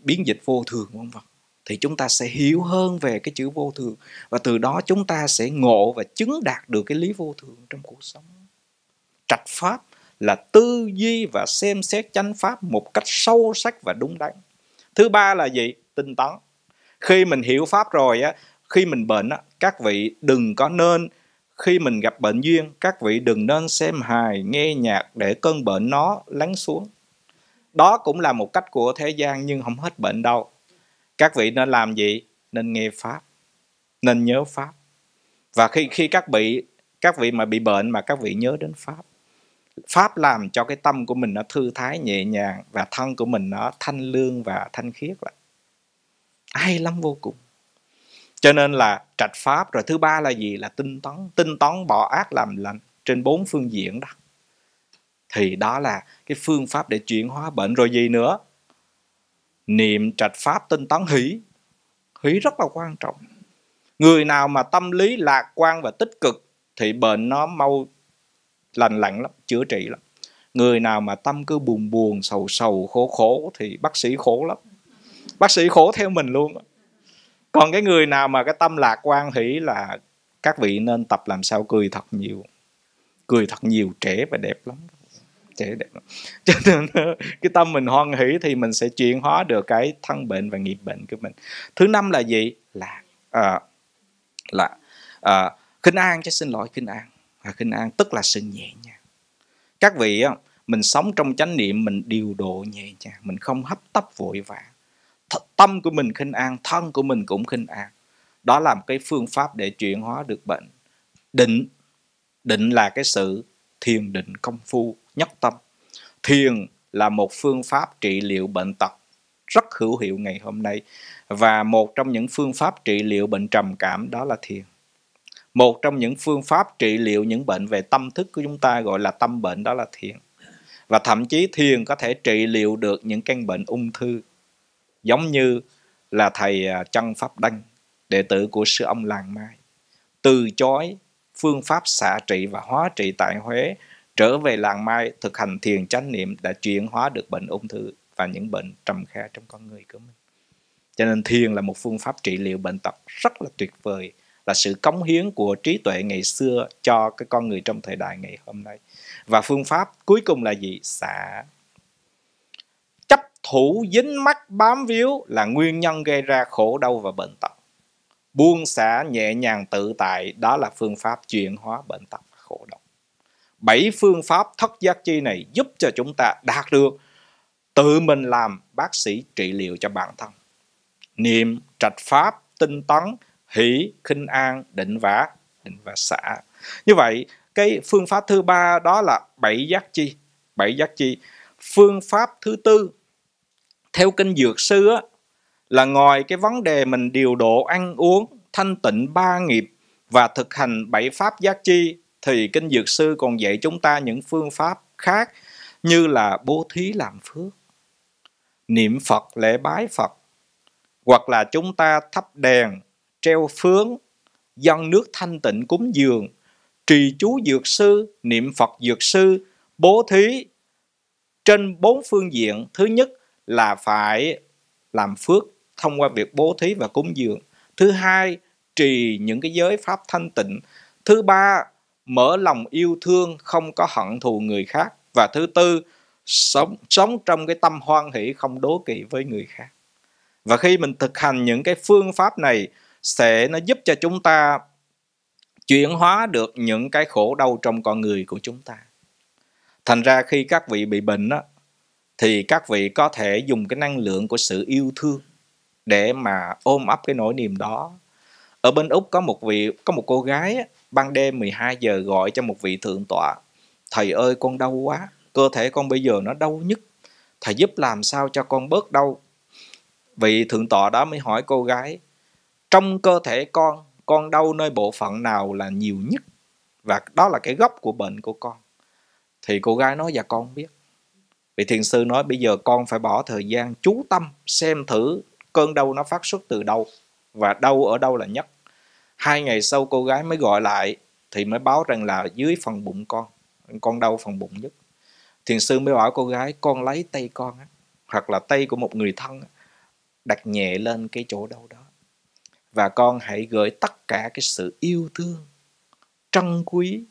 biến dịch vô thường không Phật thì chúng ta sẽ hiểu hơn về cái chữ vô thường và từ đó chúng ta sẽ ngộ và chứng đạt được cái lý vô thường trong cuộc sống trạch pháp là tư duy và xem xét chánh pháp một cách sâu sắc và đúng đắn thứ ba là gì tinh tấn khi mình hiểu pháp rồi á khi mình bệnh á các vị đừng có nên khi mình gặp bệnh duyên các vị đừng nên xem hài nghe nhạc để cơn bệnh nó lắng xuống đó cũng là một cách của thế gian nhưng không hết bệnh đâu các vị nên làm gì nên nghe pháp nên nhớ pháp và khi khi các vị các vị mà bị bệnh mà các vị nhớ đến pháp pháp làm cho cái tâm của mình nó thư thái nhẹ nhàng và thân của mình nó thanh lương và thanh khiết lại ai lắm vô cùng cho nên là trạch pháp rồi thứ ba là gì là tinh tấn tinh tấn bỏ ác làm lành trên bốn phương diện đó thì đó là cái phương pháp để chuyển hóa bệnh rồi gì nữa niệm trạch pháp tinh tấn hỷ hỷ rất là quan trọng người nào mà tâm lý lạc quan và tích cực thì bệnh nó mau lành lặn lắm chữa trị lắm người nào mà tâm cứ buồn buồn sầu sầu khổ khổ thì bác sĩ khổ lắm bác sĩ khổ theo mình luôn còn cái người nào mà cái tâm lạc quan hỷ là các vị nên tập làm sao cười thật nhiều cười thật nhiều trẻ và đẹp lắm trẻ đẹp lắm. cho nên cái tâm mình hoan hỷ thì mình sẽ chuyển hóa được cái thân bệnh và nghiệp bệnh của mình thứ năm là gì là à, là à, khinh an cho xin lỗi khinh an à, khinh an tức là sự nhẹ nhàng các vị mình sống trong chánh niệm mình điều độ nhẹ nhàng mình không hấp tấp vội vã tâm của mình khinh an thân của mình cũng khinh an đó là một cái phương pháp để chuyển hóa được bệnh định định là cái sự thiền định công phu nhất tâm thiền là một phương pháp trị liệu bệnh tật rất hữu hiệu ngày hôm nay và một trong những phương pháp trị liệu bệnh trầm cảm đó là thiền một trong những phương pháp trị liệu những bệnh về tâm thức của chúng ta gọi là tâm bệnh đó là thiền và thậm chí thiền có thể trị liệu được những căn bệnh ung thư giống như là thầy à, chân pháp đăng đệ tử của sư ông làng mai từ chối phương pháp xạ trị và hóa trị tại huế trở về làng mai thực hành thiền chánh niệm đã chuyển hóa được bệnh ung thư và những bệnh trầm kha trong con người của mình cho nên thiền là một phương pháp trị liệu bệnh tật rất là tuyệt vời là sự cống hiến của trí tuệ ngày xưa cho cái con người trong thời đại ngày hôm nay và phương pháp cuối cùng là gì xả thủ dính mắt bám víu là nguyên nhân gây ra khổ đau và bệnh tật. Buông xả nhẹ nhàng tự tại đó là phương pháp chuyển hóa bệnh tật khổ đau. Bảy phương pháp thất giác chi này giúp cho chúng ta đạt được tự mình làm bác sĩ trị liệu cho bản thân. Niệm, trạch pháp, tinh tấn, hỷ, khinh an, định vả, định và xả. Như vậy, cái phương pháp thứ ba đó là bảy giác chi. Bảy giác chi. Phương pháp thứ tư theo kinh dược sư á, là ngoài cái vấn đề mình điều độ ăn uống thanh tịnh ba nghiệp và thực hành bảy pháp giác chi thì kinh dược sư còn dạy chúng ta những phương pháp khác như là bố thí làm phước niệm phật lễ bái phật hoặc là chúng ta thắp đèn treo phướng dân nước thanh tịnh cúng dường trì chú dược sư niệm phật dược sư bố thí trên bốn phương diện thứ nhất là phải làm phước thông qua việc bố thí và cúng dường thứ hai trì những cái giới pháp thanh tịnh thứ ba mở lòng yêu thương không có hận thù người khác và thứ tư sống sống trong cái tâm hoan hỷ không đố kỵ với người khác và khi mình thực hành những cái phương pháp này sẽ nó giúp cho chúng ta chuyển hóa được những cái khổ đau trong con người của chúng ta thành ra khi các vị bị bệnh đó, thì các vị có thể dùng cái năng lượng của sự yêu thương để mà ôm ấp cái nỗi niềm đó ở bên Úc có một vị có một cô gái ban đêm 12 giờ gọi cho một vị thượng tọa thầy ơi con đau quá cơ thể con bây giờ nó đau nhất thầy giúp làm sao cho con bớt đau vị thượng tọa đó mới hỏi cô gái trong cơ thể con con đau nơi bộ phận nào là nhiều nhất và đó là cái gốc của bệnh của con thì cô gái nói dạ con biết Vị thiền sư nói bây giờ con phải bỏ thời gian chú tâm xem thử cơn đau nó phát xuất từ đâu và đau ở đâu là nhất. Hai ngày sau cô gái mới gọi lại thì mới báo rằng là dưới phần bụng con, con đau phần bụng nhất. Thiền sư mới bảo cô gái con lấy tay con hoặc là tay của một người thân đặt nhẹ lên cái chỗ đau đó. Và con hãy gửi tất cả cái sự yêu thương, trân quý,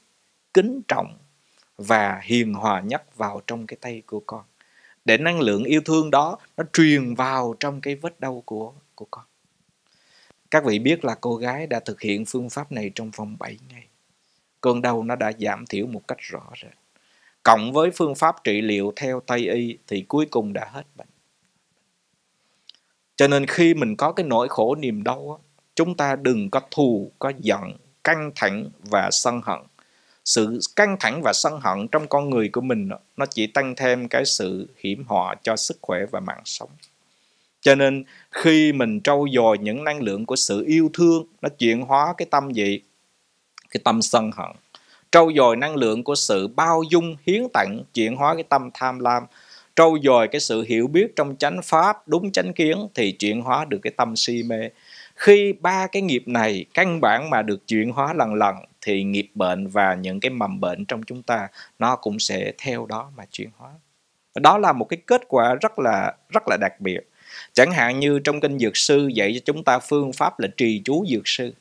kính trọng và hiền hòa nhất vào trong cái tay của con để năng lượng yêu thương đó nó truyền vào trong cái vết đau của của con các vị biết là cô gái đã thực hiện phương pháp này trong vòng 7 ngày cơn đau nó đã giảm thiểu một cách rõ rệt cộng với phương pháp trị liệu theo tây y thì cuối cùng đã hết bệnh cho nên khi mình có cái nỗi khổ niềm đau chúng ta đừng có thù có giận căng thẳng và sân hận sự căng thẳng và sân hận trong con người của mình nó chỉ tăng thêm cái sự hiểm họa cho sức khỏe và mạng sống cho nên khi mình trau dồi những năng lượng của sự yêu thương nó chuyển hóa cái tâm gì cái tâm sân hận trau dồi năng lượng của sự bao dung hiến tặng chuyển hóa cái tâm tham lam trau dồi cái sự hiểu biết trong chánh pháp đúng chánh kiến thì chuyển hóa được cái tâm si mê khi ba cái nghiệp này căn bản mà được chuyển hóa lần lần thì nghiệp bệnh và những cái mầm bệnh trong chúng ta nó cũng sẽ theo đó mà chuyển hóa đó là một cái kết quả rất là rất là đặc biệt chẳng hạn như trong kinh dược sư dạy cho chúng ta phương pháp là trì chú dược sư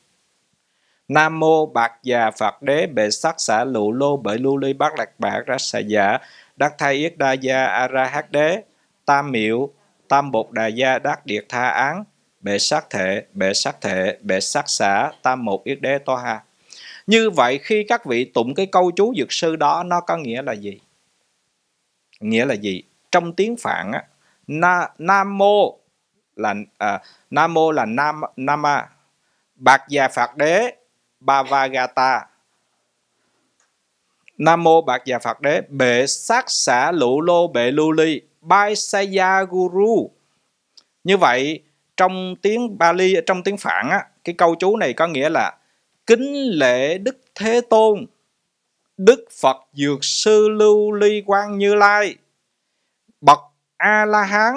Nam mô bạc già Phật đế bệ sắc xả lụ lô bởi lưu ly bát lạc bạc ra xà dạ, giả đắc thay yết đa gia a ra hát đế tam miệu tam bột đà gia đắc điệt tha án bệ sắc thể bệ sắc thể bệ sắc xả tam một yết đế to ha như vậy khi các vị tụng cái câu chú dược sư đó nó có nghĩa là gì? Nghĩa là gì? Trong tiếng Phạn á, na, Nam Mô là à, Nam Mô là Nam Nama Bạc già phật Đế Bhavagata Nam Mô Bạc già phật Đế Bệ sát xả lũ lô bệ lưu ly Bai Saya Guru Như vậy trong tiếng Bali trong tiếng Phạn á, cái câu chú này có nghĩa là kính lễ đức thế tôn đức phật dược sư lưu ly quan như lai bậc a la hán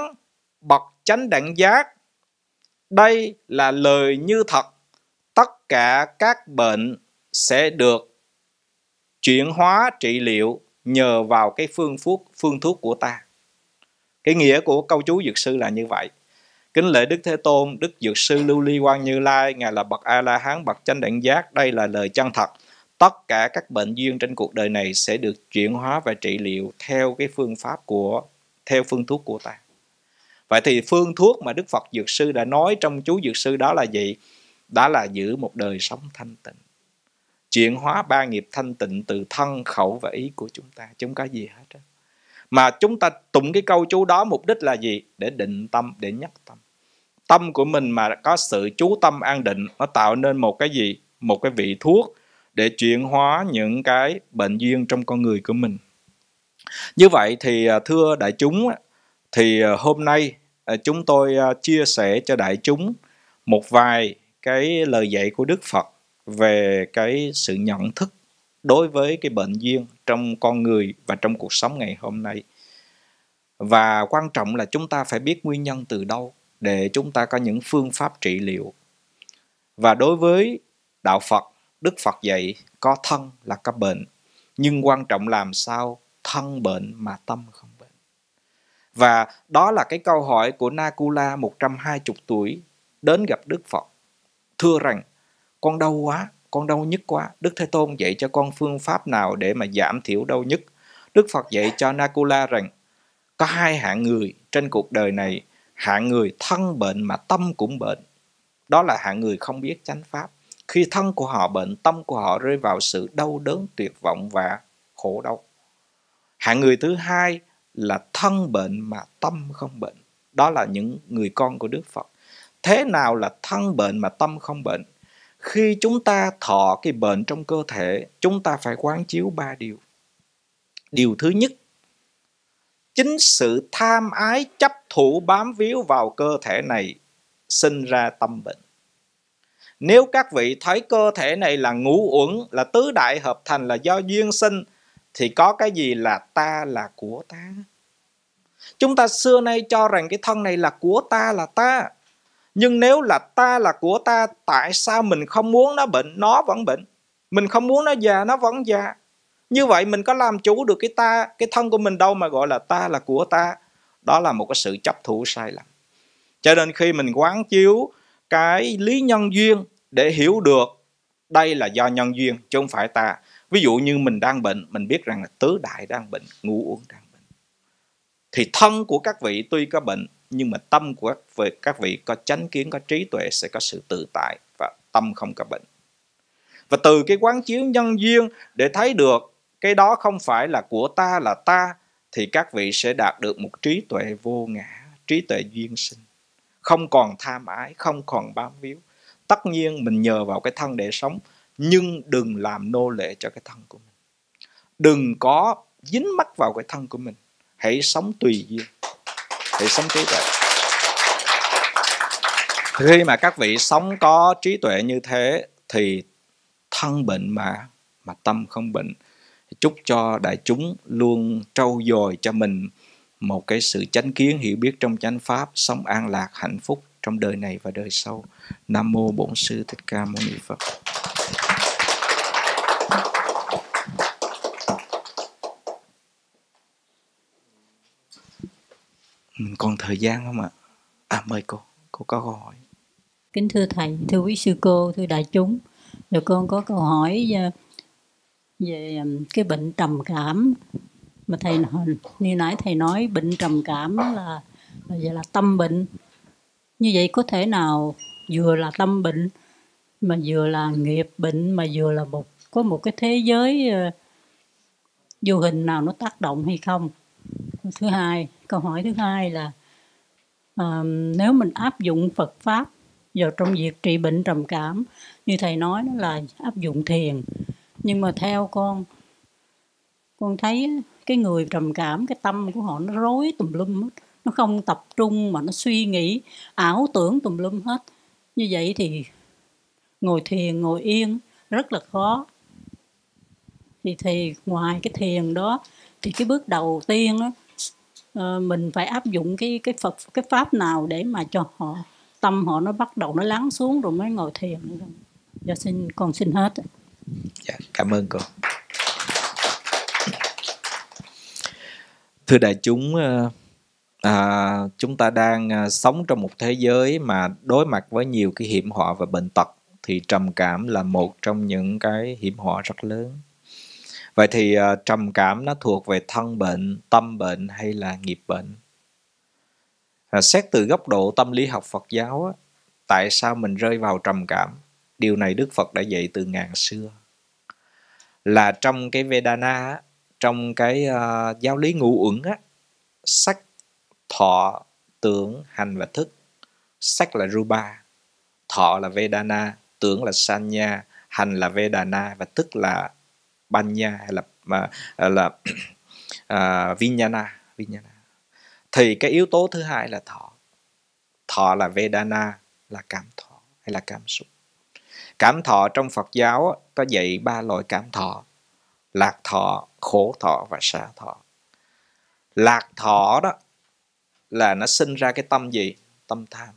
bậc chánh đẳng giác đây là lời như thật tất cả các bệnh sẽ được chuyển hóa trị liệu nhờ vào cái phương thuốc phương thuốc của ta cái nghĩa của câu chú dược sư là như vậy kính lễ đức thế tôn đức dược sư lưu ly quan như lai ngài là bậc a la hán bậc chánh đẳng giác đây là lời chân thật tất cả các bệnh duyên trên cuộc đời này sẽ được chuyển hóa và trị liệu theo cái phương pháp của theo phương thuốc của ta vậy thì phương thuốc mà đức phật dược sư đã nói trong chú dược sư đó là gì đó là giữ một đời sống thanh tịnh chuyển hóa ba nghiệp thanh tịnh từ thân khẩu và ý của chúng ta chúng có gì hết đó. mà chúng ta tụng cái câu chú đó mục đích là gì để định tâm để nhắc tâm tâm của mình mà có sự chú tâm an định nó tạo nên một cái gì một cái vị thuốc để chuyển hóa những cái bệnh duyên trong con người của mình như vậy thì à, thưa đại chúng thì à, hôm nay à, chúng tôi chia sẻ cho đại chúng một vài cái lời dạy của đức phật về cái sự nhận thức đối với cái bệnh duyên trong con người và trong cuộc sống ngày hôm nay và quan trọng là chúng ta phải biết nguyên nhân từ đâu để chúng ta có những phương pháp trị liệu và đối với đạo phật đức phật dạy có thân là có bệnh nhưng quan trọng làm sao thân bệnh mà tâm không bệnh và đó là cái câu hỏi của Nakula 120 tuổi đến gặp Đức Phật thưa rằng con đau quá con đau nhất quá Đức Thế Tôn dạy cho con phương pháp nào để mà giảm thiểu đau nhất. Đức Phật dạy cho Nakula rằng có hai hạng người trên cuộc đời này hạng người thân bệnh mà tâm cũng bệnh đó là hạng người không biết chánh pháp khi thân của họ bệnh tâm của họ rơi vào sự đau đớn tuyệt vọng và khổ đau hạng người thứ hai là thân bệnh mà tâm không bệnh đó là những người con của đức phật thế nào là thân bệnh mà tâm không bệnh khi chúng ta thọ cái bệnh trong cơ thể chúng ta phải quán chiếu ba điều điều thứ nhất chính sự tham ái chấp thủ bám víu vào cơ thể này sinh ra tâm bệnh nếu các vị thấy cơ thể này là ngũ uẩn là tứ đại hợp thành là do duyên sinh thì có cái gì là ta là của ta chúng ta xưa nay cho rằng cái thân này là của ta là ta nhưng nếu là ta là của ta tại sao mình không muốn nó bệnh nó vẫn bệnh mình không muốn nó già nó vẫn già như vậy mình có làm chủ được cái ta cái thân của mình đâu mà gọi là ta là của ta đó là một cái sự chấp thủ sai lầm cho nên khi mình quán chiếu cái lý nhân duyên để hiểu được đây là do nhân duyên chứ không phải ta ví dụ như mình đang bệnh mình biết rằng là tứ đại đang bệnh ngủ uống đang bệnh thì thân của các vị tuy có bệnh nhưng mà tâm của các vị, các vị có chánh kiến có trí tuệ sẽ có sự tự tại và tâm không có bệnh và từ cái quán chiếu nhân duyên để thấy được cái đó không phải là của ta là ta thì các vị sẽ đạt được một trí tuệ vô ngã trí tuệ duyên sinh không còn tham ái không còn bám víu tất nhiên mình nhờ vào cái thân để sống nhưng đừng làm nô lệ cho cái thân của mình đừng có dính mắc vào cái thân của mình hãy sống tùy duyên hãy sống trí tuệ khi mà các vị sống có trí tuệ như thế thì thân bệnh mà mà tâm không bệnh chúc cho đại chúng luôn trau dồi cho mình một cái sự chánh kiến hiểu biết trong chánh pháp sống an lạc hạnh phúc trong đời này và đời sau nam mô bổn sư thích ca mâu ni phật mình còn thời gian không ạ à? mời cô cô có câu hỏi
kính thưa thầy thưa quý sư cô thưa đại chúng rồi con có câu hỏi ờ, về cái bệnh trầm cảm mà thầy như nãy thầy nói bệnh trầm cảm là là vậy là tâm bệnh như vậy có thể nào vừa là tâm bệnh mà vừa là nghiệp bệnh mà vừa là một có một cái thế giới ờ, vô hình nào nó tác động hay không thứ hai câu hỏi thứ hai là uh, nếu mình áp dụng phật pháp vào trong việc trị bệnh trầm cảm như thầy nói nó là áp dụng thiền nhưng mà theo con con thấy cái người trầm cảm cái tâm của họ nó rối tùm lum hết nó không tập trung mà nó suy nghĩ ảo tưởng tùm lum hết như vậy thì ngồi thiền ngồi yên rất là khó thì thì ngoài cái thiền đó thì cái bước đầu tiên đó, ờ, mình phải áp dụng cái cái phật cái pháp nào để mà cho họ tâm họ nó bắt đầu nó lắng xuống rồi mới ngồi thiền dạ xin con xin hết
dạ, cảm ơn cô thưa đại chúng ờ, à, chúng ta đang à, sống trong một thế giới mà đối mặt với nhiều cái hiểm họa và bệnh tật thì trầm cảm là một trong những cái hiểm họa rất lớn vậy thì à, trầm cảm nó thuộc về thân bệnh tâm bệnh hay là nghiệp bệnh à, xét từ góc độ tâm lý học phật giáo tại sao mình rơi vào trầm cảm Điều này Đức Phật đã dạy từ ngàn xưa. Là trong cái Vedana, trong cái uh, giáo lý ngũ uẩn á, sắc, thọ, tưởng, hành và thức. Sắc là rupa, thọ là Vedana, tưởng là sanya, hành là Vedana và thức là banya hay là mà à, là uh, à, vinyana, vinyana. Thì cái yếu tố thứ hai là thọ. Thọ là Vedana, là cảm thọ hay là cảm xúc cảm thọ trong phật giáo có dạy ba loại cảm thọ lạc thọ khổ thọ và xả thọ lạc thọ đó là nó sinh ra cái tâm gì tâm tham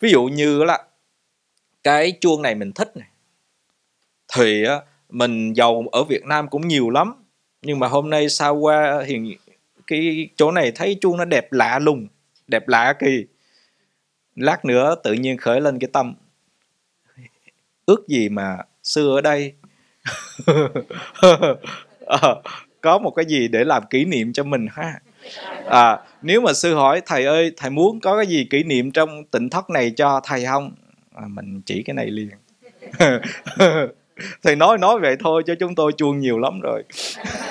ví dụ như là cái chuông này mình thích này thì mình giàu ở Việt Nam cũng nhiều lắm nhưng mà hôm nay sao qua hiện cái chỗ này thấy chuông nó đẹp lạ lùng đẹp lạ kỳ lát nữa tự nhiên khởi lên cái tâm ước gì mà xưa ở đây à, có một cái gì để làm kỷ niệm cho mình ha à, nếu mà sư hỏi thầy ơi thầy muốn có cái gì kỷ niệm trong tỉnh thất này cho thầy không à, mình chỉ cái này liền thầy nói nói vậy thôi cho chúng tôi chuông nhiều lắm rồi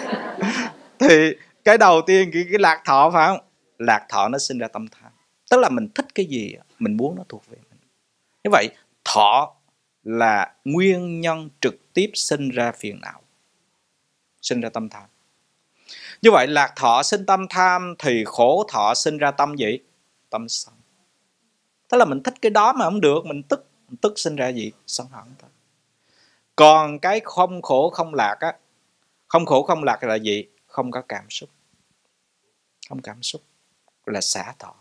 thì cái đầu tiên cái, cái lạc thọ phải không lạc thọ nó sinh ra tâm tham tức là mình thích cái gì mình muốn nó thuộc về mình như vậy thọ là nguyên nhân trực tiếp sinh ra phiền não sinh ra tâm tham như vậy lạc thọ sinh tâm tham thì khổ thọ sinh ra tâm gì tâm sân thế là mình thích cái đó mà không được mình tức mình tức sinh ra gì sân hận thôi còn cái không khổ không lạc á không khổ không lạc là gì không có cảm xúc không cảm xúc là xả thọ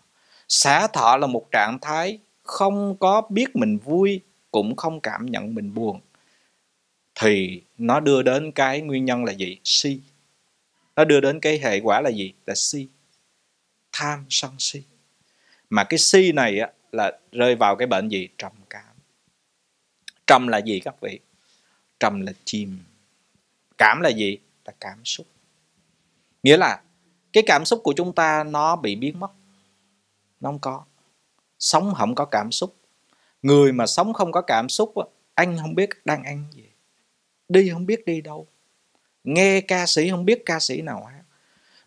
xả thọ là một trạng thái không có biết mình vui cũng không cảm nhận mình buồn thì nó đưa đến cái nguyên nhân là gì si nó đưa đến cái hệ quả là gì là si tham sân si mà cái si này á, là rơi vào cái bệnh gì trầm cảm trầm là gì các vị trầm là chìm cảm là gì là cảm xúc nghĩa là cái cảm xúc của chúng ta nó bị biến mất nó không có sống không có cảm xúc người mà sống không có cảm xúc anh không biết đang ăn gì đi không biết đi đâu nghe ca sĩ không biết ca sĩ nào hát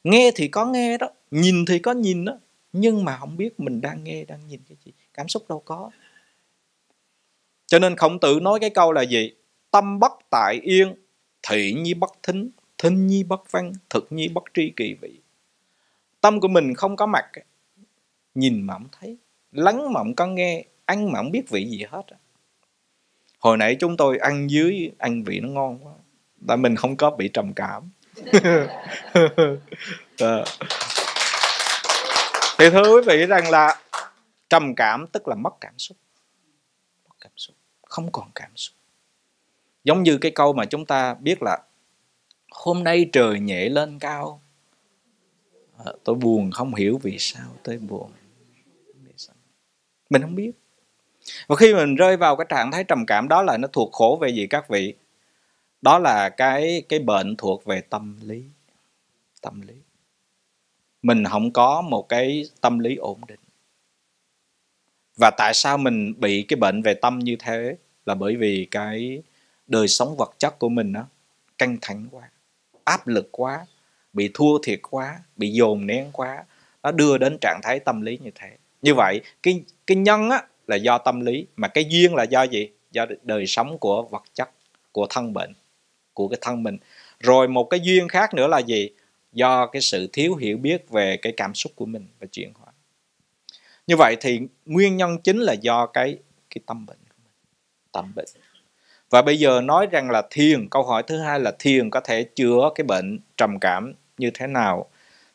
nghe thì có nghe đó nhìn thì có nhìn đó nhưng mà không biết mình đang nghe đang nhìn cái gì cảm xúc đâu có cho nên khổng tử nói cái câu là gì tâm bất tại yên thị nhi bất thính thính nhi bất văn thực nhi bất tri kỳ vị tâm của mình không có mặt nhìn mà không thấy lắng mà không có nghe ăn mà không biết vị gì hết hồi nãy chúng tôi ăn dưới ăn vị nó ngon quá tại mình không có bị trầm cảm ờ. thì thưa quý vị rằng là trầm cảm tức là mất cảm xúc mất cảm xúc không còn cảm xúc giống như cái câu mà chúng ta biết là hôm nay trời nhẹ lên cao ờ, tôi buồn không hiểu vì sao tôi buồn mình không biết và khi mình rơi vào cái trạng thái trầm cảm đó là nó thuộc khổ về gì các vị đó là cái cái bệnh thuộc về tâm lý tâm lý mình không có một cái tâm lý ổn định và tại sao mình bị cái bệnh về tâm như thế là bởi vì cái đời sống vật chất của mình nó căng thẳng quá áp lực quá bị thua thiệt quá bị dồn nén quá nó đưa đến trạng thái tâm lý như thế như vậy cái cái nhân á là do tâm lý mà cái duyên là do gì do đời sống của vật chất của thân bệnh của cái thân mình rồi một cái duyên khác nữa là gì do cái sự thiếu hiểu biết về cái cảm xúc của mình và chuyển hóa như vậy thì nguyên nhân chính là do cái cái tâm bệnh của mình tâm bệnh và bây giờ nói rằng là thiền câu hỏi thứ hai là thiền có thể chữa cái bệnh trầm cảm như thế nào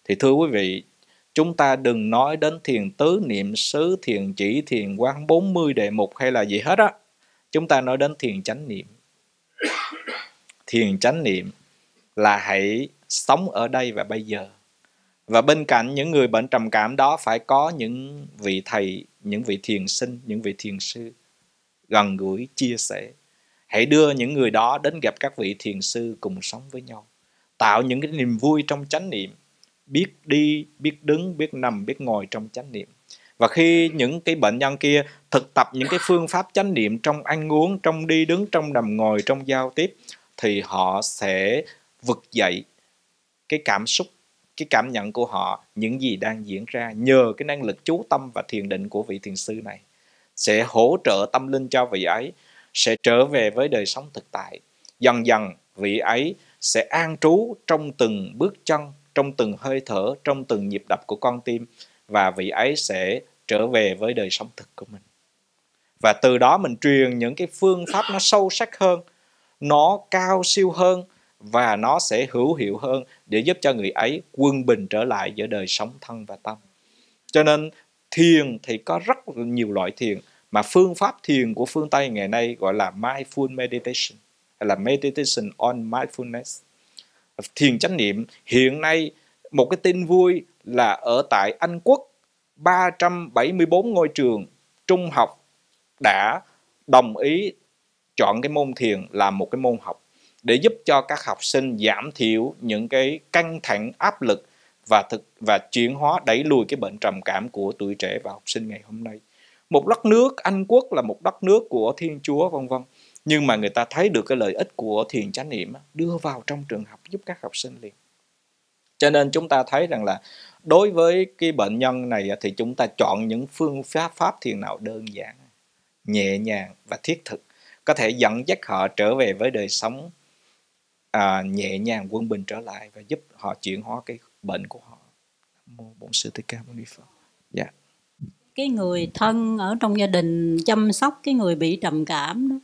thì thưa quý vị Chúng ta đừng nói đến thiền tứ, niệm xứ, thiền chỉ, thiền quán 40 đề mục hay là gì hết á. Chúng ta nói đến thiền chánh niệm. thiền chánh niệm là hãy sống ở đây và bây giờ. Và bên cạnh những người bệnh trầm cảm đó phải có những vị thầy, những vị thiền sinh, những vị thiền sư gần gũi, chia sẻ. Hãy đưa những người đó đến gặp các vị thiền sư cùng sống với nhau. Tạo những cái niềm vui trong chánh niệm biết đi, biết đứng, biết nằm, biết ngồi trong chánh niệm. Và khi những cái bệnh nhân kia thực tập những cái phương pháp chánh niệm trong ăn uống, trong đi đứng, trong nằm ngồi, trong giao tiếp thì họ sẽ vực dậy cái cảm xúc, cái cảm nhận của họ những gì đang diễn ra nhờ cái năng lực chú tâm và thiền định của vị thiền sư này sẽ hỗ trợ tâm linh cho vị ấy sẽ trở về với đời sống thực tại dần dần vị ấy sẽ an trú trong từng bước chân trong từng hơi thở, trong từng nhịp đập của con tim và vị ấy sẽ trở về với đời sống thực của mình. Và từ đó mình truyền những cái phương pháp nó sâu sắc hơn, nó cao siêu hơn và nó sẽ hữu hiệu hơn để giúp cho người ấy quân bình trở lại giữa đời sống thân và tâm. Cho nên thiền thì có rất nhiều loại thiền mà phương pháp thiền của phương Tây ngày nay gọi là mindful meditation hay là meditation on mindfulness thiền chánh niệm hiện nay một cái tin vui là ở tại Anh Quốc 374 ngôi trường trung học đã đồng ý chọn cái môn thiền là một cái môn học để giúp cho các học sinh giảm thiểu những cái căng thẳng áp lực và thực và chuyển hóa đẩy lùi cái bệnh trầm cảm của tuổi trẻ và học sinh ngày hôm nay một đất nước Anh quốc là một đất nước của Thiên Chúa vân vân nhưng mà người ta thấy được cái lợi ích của thiền chánh niệm đưa vào trong trường học giúp các học sinh liền cho nên chúng ta thấy rằng là đối với cái bệnh nhân này thì chúng ta chọn những phương pháp pháp thiền nào đơn giản nhẹ nhàng và thiết thực có thể dẫn dắt họ trở về với đời sống à, nhẹ nhàng quân bình trở lại và giúp họ chuyển hóa cái bệnh của họ mô bổn sư thích ca mâu ni phật dạ
cái người thân ở trong gia đình chăm sóc cái người bị trầm cảm đó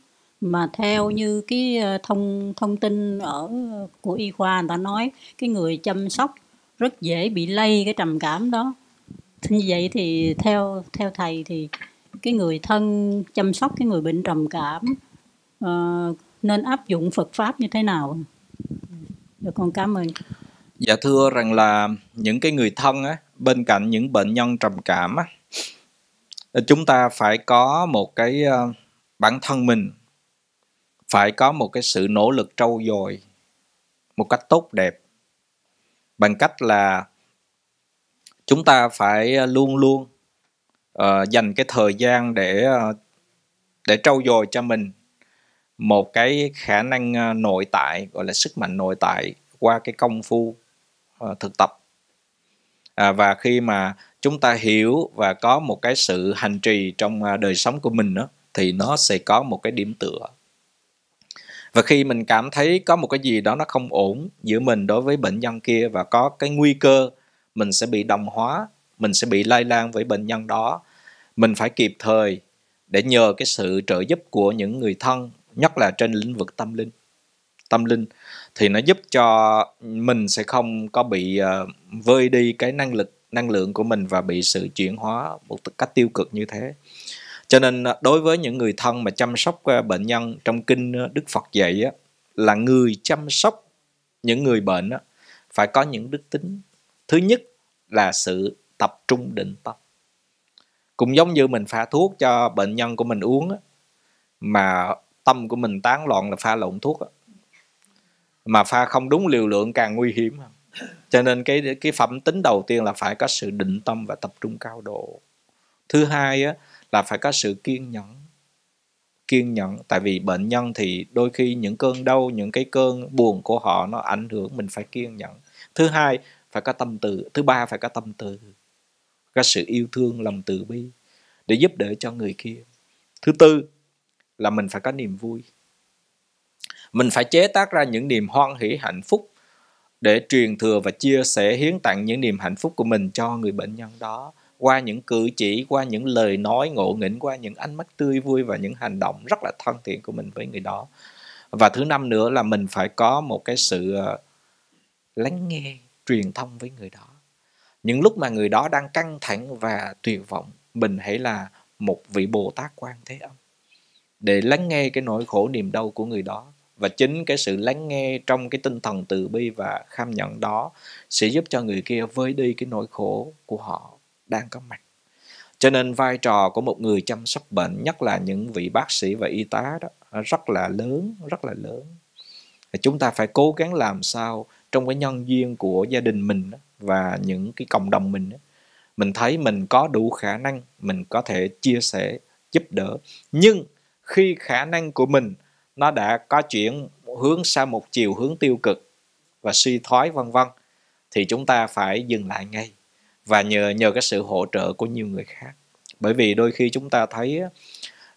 mà theo như cái ờ, thông thông tin ở ờ, của y khoa người ta nói cái người chăm sóc rất dễ bị lây cái trầm cảm đó như vậy thì theo theo thầy thì cái người thân chăm sóc cái người bệnh trầm cảm uh, nên áp dụng Phật pháp như thế nào? Được dạ, con cảm ơn.
Dạ thưa rằng là những cái người thân á, bên cạnh những bệnh nhân trầm cảm á, chúng ta phải có một cái bản thân mình phải có một cái sự nỗ lực trau dồi một cách tốt đẹp bằng cách là chúng ta phải ờ, luôn luôn uh, dành cái thời gian để ờ, để trau dồi cho mình một cái khả năng nội tại gọi là sức mạnh nội tại qua cái công phu uh, thực tập à, và khi mà chúng ta hiểu và có một cái sự hành trì trong đời sống của mình đó thì nó sẽ có một cái điểm tựa và khi mình cảm thấy có một cái gì đó nó không ổn giữa mình đối với bệnh nhân kia và có cái nguy cơ mình sẽ bị đồng hóa mình sẽ bị lây lan với bệnh nhân đó mình phải kịp thời để nhờ cái sự trợ giúp của những người thân nhất là trên lĩnh vực tâm linh tâm linh thì nó giúp cho mình sẽ không có bị ờ, vơi đi cái năng lực năng lượng của mình và bị sự chuyển hóa một cách tiêu cực như thế cho nên à, đối với những người thân mà chăm sóc à, bệnh nhân trong kinh à, đức phật dạy á là người chăm sóc những người bệnh á phải có những đức tính thứ nhất là sự tập trung định tâm cũng giống như mình pha thuốc cho bệnh nhân của mình uống mà tâm của mình tán loạn là pha lộn thuốc mà pha không đúng liều lượng càng nguy hiểm cho nên cái cái phẩm tính đầu tiên là phải có sự định tâm và tập trung cao độ thứ hai á, là phải có sự kiên nhẫn kiên nhẫn tại vì bệnh nhân thì đôi khi những cơn đau những cái cơn buồn của họ nó ảnh hưởng mình phải kiên nhẫn thứ hai phải có tâm từ thứ ba phải có tâm từ có sự yêu thương lòng từ bi để giúp đỡ cho người kia thứ tư là mình phải có niềm vui mình phải chế tác ra những niềm hoan hỷ hạnh phúc để truyền thừa và chia sẻ hiến tặng những niềm hạnh phúc của mình cho người bệnh nhân đó qua những cử chỉ qua những lời nói ngộ nghĩnh qua những ánh mắt tươi vui và những hành động rất là thân thiện của mình với người đó và thứ năm nữa là mình phải có một cái sự ờ, lắng nghe truyền thông với người đó những lúc mà người đó đang căng thẳng và tuyệt vọng mình hãy là một vị bồ tát quan thế âm để lắng nghe cái nỗi khổ niềm đau của người đó và chính cái sự lắng nghe trong cái tinh thần từ bi và kham nhận đó sẽ giúp cho người kia vơi đi cái nỗi khổ của họ đang có mặt. Cho nên vai trò của một người chăm sóc bệnh, nhất là những vị bác sĩ và y tá đó rất là lớn, rất là lớn. Chúng ta phải cố gắng làm sao trong cái nhân duyên của gia đình mình và những cái cộng đồng mình mình thấy mình có đủ khả năng mình có thể chia sẻ giúp đỡ nhưng khi khả năng của mình nó đã có chuyển hướng sang một chiều hướng tiêu cực và suy thoái vân vân thì chúng ta phải dừng lại ngay và nhờ nhờ cái sự hỗ trợ của nhiều người khác bởi vì đôi khi chúng ta thấy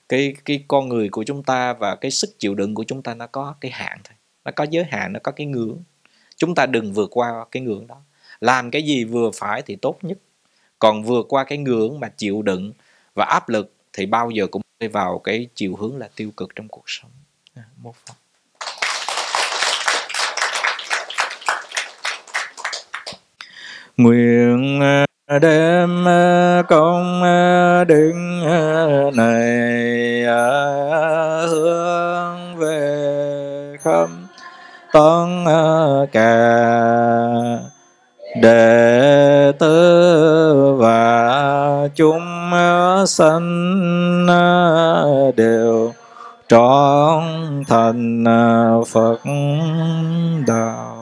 cái cái con người của chúng ta và cái sức chịu đựng của chúng ta nó có cái hạn thôi nó có giới hạn nó có cái ngưỡng chúng ta đừng vượt qua cái ngưỡng đó làm cái gì vừa phải thì tốt nhất còn vượt qua cái ngưỡng mà chịu đựng và áp lực thì bao giờ cũng đi vào cái chiều hướng là tiêu cực trong cuộc sống
à, một phần nguyện đem công đức này à, hướng về khắp tất cả đệ tử và chúng à, sanh à, đều trọn thành phật đạo